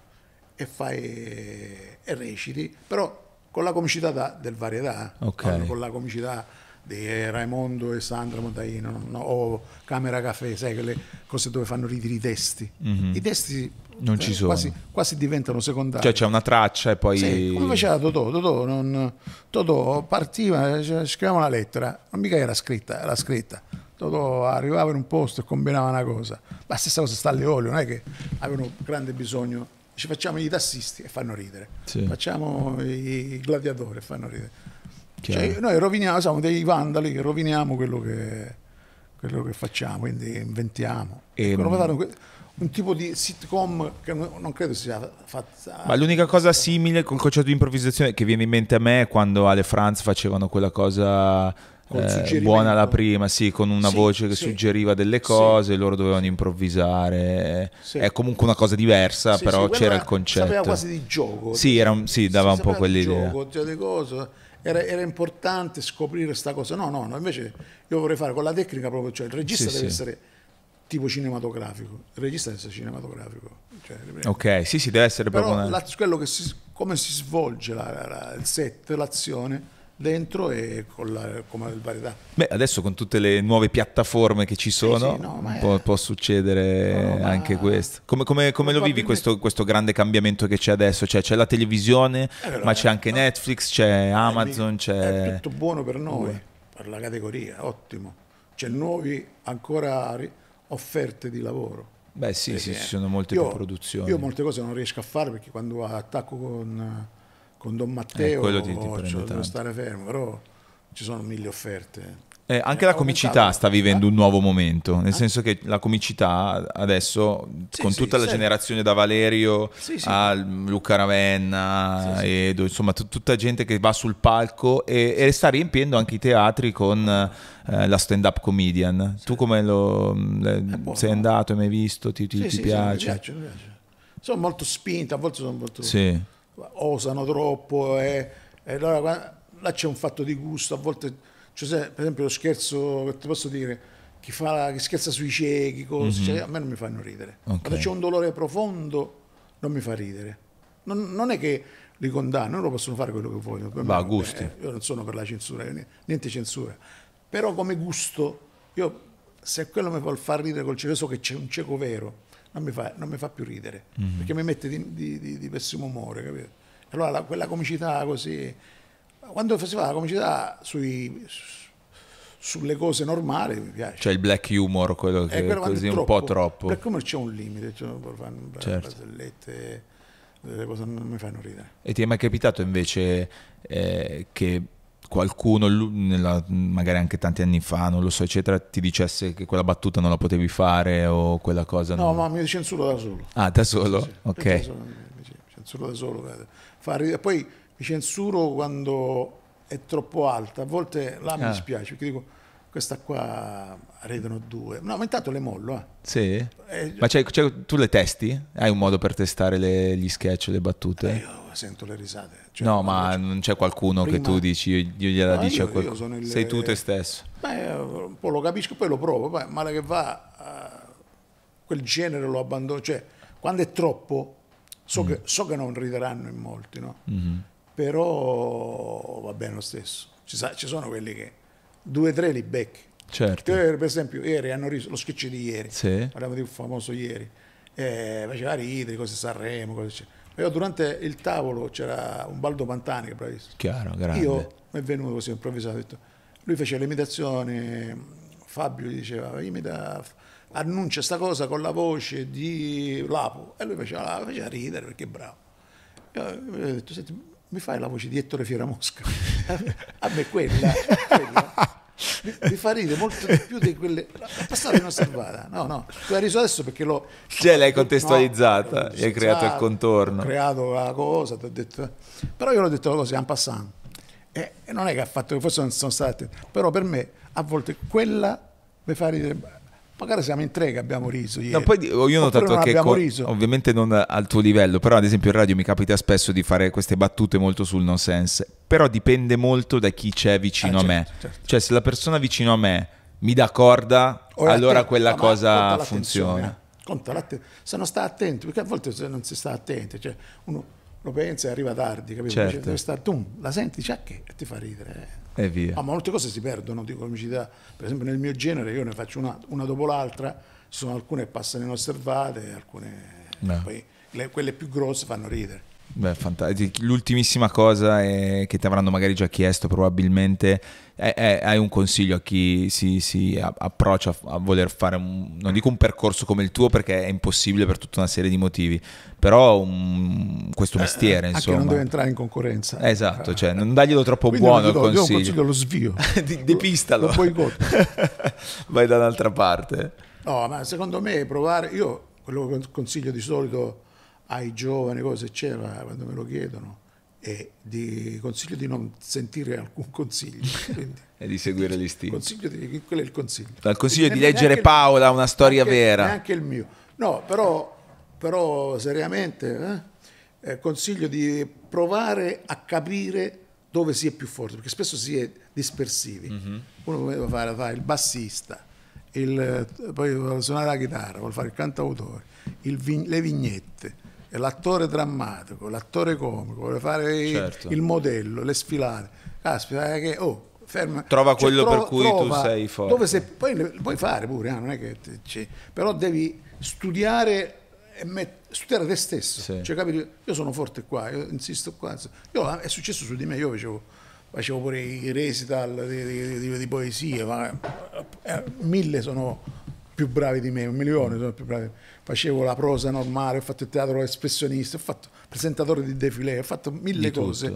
e fai e reciti, però con la comicità da, del varietà, okay. con la comicità di Raimondo e Sandra Montaino no? o Camera Caffè, sai quelle cose dove fanno ridere i testi. Mm-hmm. I testi non eh, ci sono. Quasi, quasi, diventano secondari. Cioè c'è una traccia e poi... Sì, come faceva Totò? Totò, non, Totò partiva, eh, scriveva una lettera, non mica era scritta, era scritta. Totò arrivava in un posto e combinava una cosa. La stessa cosa sta alle olio, non è che avevano grande bisogno. Ci facciamo i tassisti e fanno ridere. Sì. Facciamo i gladiatori e fanno ridere cioè, noi roviniamo, siamo dei vandali che roviniamo quello che, quello che facciamo, quindi inventiamo. E, un tipo di sitcom che non credo sia fatta. Ma l'unica cosa simile col concetto di improvvisazione che viene in mente a me è quando Ale Franz facevano quella cosa eh, buona la prima, sì, con una sì, voce che sì. suggeriva delle cose, sì. loro dovevano improvvisare. È comunque una cosa diversa, però c'era il concetto. Era quasi di gioco. Sì, un, dava un po' quell'idea. Gioco, cioè era, era importante scoprire questa cosa. No, no, no, invece io vorrei fare con la tecnica proprio, cioè il regista sì, deve sì. essere tipo cinematografico, il regista deve essere cinematografico. Cioè, eh, ok, sì, sì, deve essere proprio... Però, una... la, quello che si, come si svolge la, la, il set, l'azione dentro e con la, con la varietà. Beh, adesso con tutte le nuove piattaforme che ci sono, sì, sì, no, può, è... può, succedere no, anche ma... questo. Come, come, come lo vivi questo, questo, grande cambiamento che c'è adesso? Cioè, c'è la televisione, vero, eh, ma c'è anche no. Netflix, c'è Amazon, c'è... È tutto buono per noi, Uè. per la categoria, ottimo. C'è nuovi ancora offerte di lavoro. Beh sì, sì, ci eh. sono molte io, più produzioni. Io molte cose non riesco a fare perché quando attacco con eh, con Don eh, Matteo eh, ti, ti occio, devo stare fermo, però ci sono mille offerte. Eh, anche eh, la comicità sta vivendo un nuovo momento, nel ah. senso che la comicità adesso, sì, con sì, tutta la sì. generazione da Valerio a Luca Ravenna, Edo, insomma t- tutta gente che va sul palco e, e sta riempiendo anche i teatri con eh, la stand-up comedian. Tu come lo, mm, le, sei andato, hai mai visto, ti, ti, ti piace? Mi piace, mi piace? Sono molto spinta, a volte sono molto... Sì osano troppo e, e allora là c'è un fatto di gusto, a volte, cioè, per esempio lo scherzo che ti posso dire, chi, fa, chi scherza sui ciechi, cose, mm -hmm. cioè, a me non mi fanno ridere. Okay. Quando c'è un dolore profondo non mi fa ridere. Non, non è che li condanno, loro possono fare quello che vogliono. Per Va, me, gusti. Eh, io non sono per la censura, eh, niente censura. Però come gusto, io se quello mi fa far ridere col cieco, so che c'è un cieco vero, non mi fa, non mi fa più ridere, mm-hmm. perché mi mette di, di, di, di, pessimo umore, capito? Allora la, quella comicità così... Quando si fa la comicità sui, sulle cose normali mi piace. Cioè il black humor, quello eh, che è così è troppo, un po' troppo. Per come c'è un limite, cioè fanno certo. barzellette, delle cose non mi fanno ridere. E ti è mai capitato invece eh, che qualcuno, nella, magari anche tanti anni fa, non lo so, eccetera, ti dicesse che quella battuta non la potevi fare o quella cosa. No, non... ma mi censuro da solo. Ah, da solo? Sì, sì, ok. mi censuro da solo. Fare, poi mi censuro quando è troppo alta, a volte là ah. mi dispiace perché dico questa qua ridono due. No, ma intanto le mollo. Eh. Sì. Eh, ma c'è, c'è, tu le testi? Hai un modo per testare le, gli sketch, le battute? Eh, io sento le risate. Cioè, no, ma c'è... non c'è qualcuno prima... che tu dici, io, io gliela no, dici a qualcuno. Il... Sei tu te stesso. Beh, un po' lo capisco, poi lo provo, poi male che va, uh, quel genere lo abbandono. Cioè, quando è troppo, so, mm. che, so che, non rideranno in molti, no? Mm-hmm. Però va bene lo stesso. Ci, sa, ci sono quelli che due o tre li becchi. Certo. Io, per esempio, ieri hanno riso, lo sketch di ieri, sì. parliamo di un famoso ieri, eh, faceva ridere, cose Sanremo, cose eccetera io durante il tavolo c'era un Baldo Pantani che bravissimo. Chiaro, grande. Io mi è venuto così improvvisato, detto, lui fece le imitazioni, Fabio gli diceva imita, annuncia sta cosa con la voce di Lapo e lui faceva, faceva ridere perché è bravo. Io, io ho detto, senti, mi fai la voce di Ettore Fieramosca? a me quella, quella mi, mi fa ridere molto di più di quelle è passata inosservata no tu hai riso adesso perché l'ho cioè l'hai contestualizzata no, hai creato il contorno ho creato la cosa ti ho detto però io l'ho detto la cosa en passant e, e non è che ha fatto forse non sono state però per me a volte quella mi fa ridere magari siamo in tre che abbiamo riso ieri. No, poi io ho notato che con, ovviamente non al tuo livello, però ad esempio in radio mi capita spesso di fare queste battute molto sul no sense, però dipende molto da chi c'è vicino ah, certo, a me. Certo, certo, certo. Cioè se la persona vicino a me mi dà corda, Ora allora attento, quella ah, cosa funziona. Conta se non sta attento, perché a volte non si sta attenti, cioè uno lo pensa e arriva tardi, capito? Certo. Dice, deve stare, tu la senti, c'è che ti fa ridere. Eh e via. No, ah, ma molte cose si perdono di comicità. Per esempio nel mio genere io ne faccio una, una dopo l'altra, ci sono alcune che passano inosservate, alcune... No. Poi le, quelle più grosse fanno ridere. Beh, fantastico. L'ultimissima cosa è, eh, che ti avranno magari già chiesto probabilmente eh, eh, hai un consiglio a chi si, si approccia a voler fare, un, non dico un percorso come il tuo perché è impossibile per tutta una serie di motivi, però un, questo eh, mestiere eh, insomma. non deve entrare in concorrenza. Esatto, cioè non daglielo troppo Quindi buono il consiglio. Io lo svio. depistalo. Lo, lo Vai da un'altra parte. No, ma secondo me provare, io quello che consiglio di solito ai giovani, cose eccetera, quando me lo chiedono, e di consiglio di non sentire alcun consiglio e di seguire l'istinto consiglio di, quello è il consiglio dal consiglio di leggere Paola una storia neanche, vera Anche il mio no però, però seriamente eh, eh, consiglio di provare a capire dove si è più forti perché spesso si è dispersivi mm -hmm. uno vuole fare, fare il bassista il, eh, poi suonare la chitarra vuole fare il cantautore il, le vignette l'attore drammatico, l'attore comico, vuole fare certo. il modello, le sfilate. Caspita, che oh, ferma. Trova cioè, quello trova, per cui tu sei forte. Dove se, poi le, puoi fare pure, ah, non è che c'è, però devi studiare met, studiare te stesso. Sì. Cioè, capito? Io sono forte qua, io insisto qua. Io, eh, è successo su di me, io facevo, facevo pure i recital di, di, di, di poesie, ma eh, mille sono più bravi di me, un milione sono più bravi. Facevo la prosa normale, ho fatto il teatro espressionista, ho fatto presentatore di defilé, ho fatto mille cose.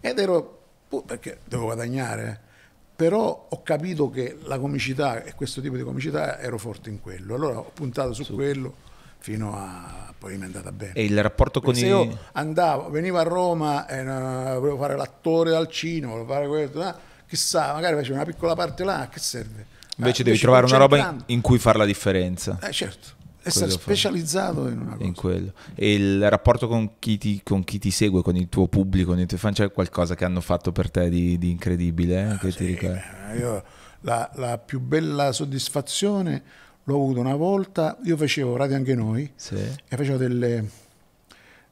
Ed ero, boh, perché devo guadagnare, eh. però ho capito che la comicità e questo tipo di comicità ero forte in quello. Allora ho puntato su, su. quello fino a poi mi è andata bene. E il rapporto Perché con i... Io andavo, venivo a Roma, e, eh, volevo fare l'attore al cinema, volevo fare questo, eh, chissà, magari facevo una piccola parte là, che serve? Invece eh, devi trovare una roba in, cui fare la differenza. Eh certo. Essere specializzato fa... in una cosa. In quello. E il rapporto con chi, ti, con chi ti segue, con il tuo pubblico, con i tuoi fan, c'è qualcosa che hanno fatto per te di, di incredibile? Eh? Ah, che sì, ti ricordi? Io la, la, più bella soddisfazione l'ho avuta una volta. Io facevo Radio Anche Noi sì. e facevo delle,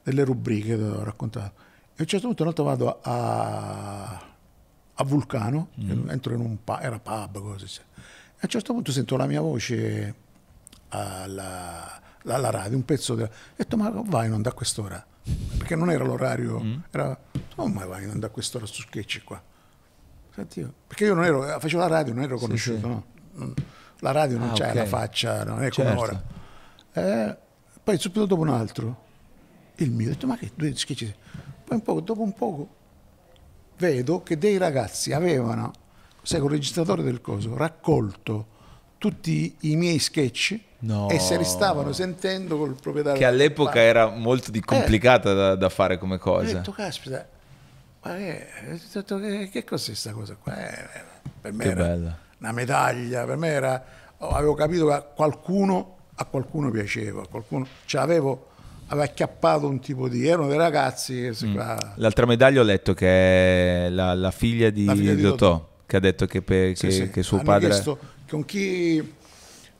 delle rubriche, te ho raccontato. E a un certo punto un'altra volta vado a, a Vulcano, mm. entro in un pub, era pub, cose eccetera a un certo punto sento la mia voce alla, alla radio, un pezzo, de... ho detto ma vai non da quest'ora, perché non era l'orario, mm. era, oh, ma vai non da quest'ora su sketch qua. Senti, perché io non ero, facevo la radio, non ero conosciuto, sì, sì. No? la radio non ah, c'è okay. la faccia, non è certo. come ora. Eh, poi subito dopo un altro, il mio, ho detto ma che due sketch, poi un poco, dopo un poco vedo che dei ragazzi avevano sai, con il registratore del coso, raccolto tutti i miei sketch no. e se li stavano sentendo col proprietario. Che all'epoca era molto eh. complicata eh, da, da, fare come cosa. Ho detto, caspita, ma che, detto, che, che cos'è questa cosa qua? Eh, per me che era bella. una medaglia, per me era... Oh, avevo capito che qualcuno, a qualcuno piaceva, qualcuno... Cioè avevo aveva acchiappato un tipo di erano dei ragazzi mm. l'altra medaglia ho letto che è la, la figlia di, di Dotò che ha detto che, per, sì, che, sì. che suo Hanno padre... Con chi,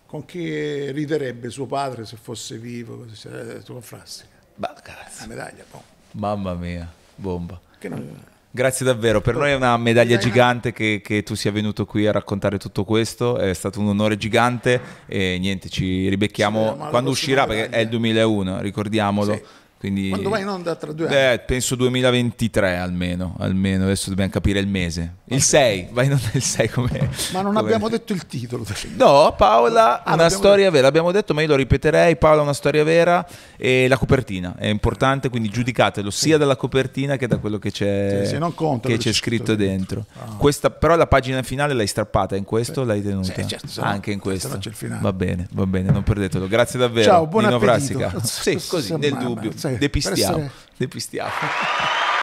con chi, riderebbe suo padre se fosse vivo, se detto con Frassica. Ma cazzo. Una medaglia, boh. Mamma mia, bomba. Non... Grazie davvero, per noi è una medaglia gigante che, che, tu sia venuto qui a raccontare tutto questo, è stato un onore gigante e niente, ci ribecchiamo sì, quando uscirà medaglia. perché è il 2001, ricordiamolo. Sì quindi, Quando vai in onda tra due anni? Beh, penso 2023 almeno, almeno, adesso dobbiamo capire il mese. Il 6, vai in onda il 6 come... Ma non come... abbiamo detto il titolo. No, Paola, ah, una storia detto. vera, l'abbiamo detto, ma io lo ripeterei, Paola, una storia vera e la copertina è importante, quindi giudicatelo sì. sia dalla copertina che da quello che c'è, sì, conto, che c'è scritto dentro. Ah. Questa, però la pagina finale l'hai strappata in questo, sì. l'hai tenuta? Sì, certo, Anche in questo. Va bene, va bene, non perdetelo. Grazie davvero. Ciao, buon Nino appetito. Prassica. Sì, così, nel dubbio. Sai, depistiamo. Né? Depistiamo.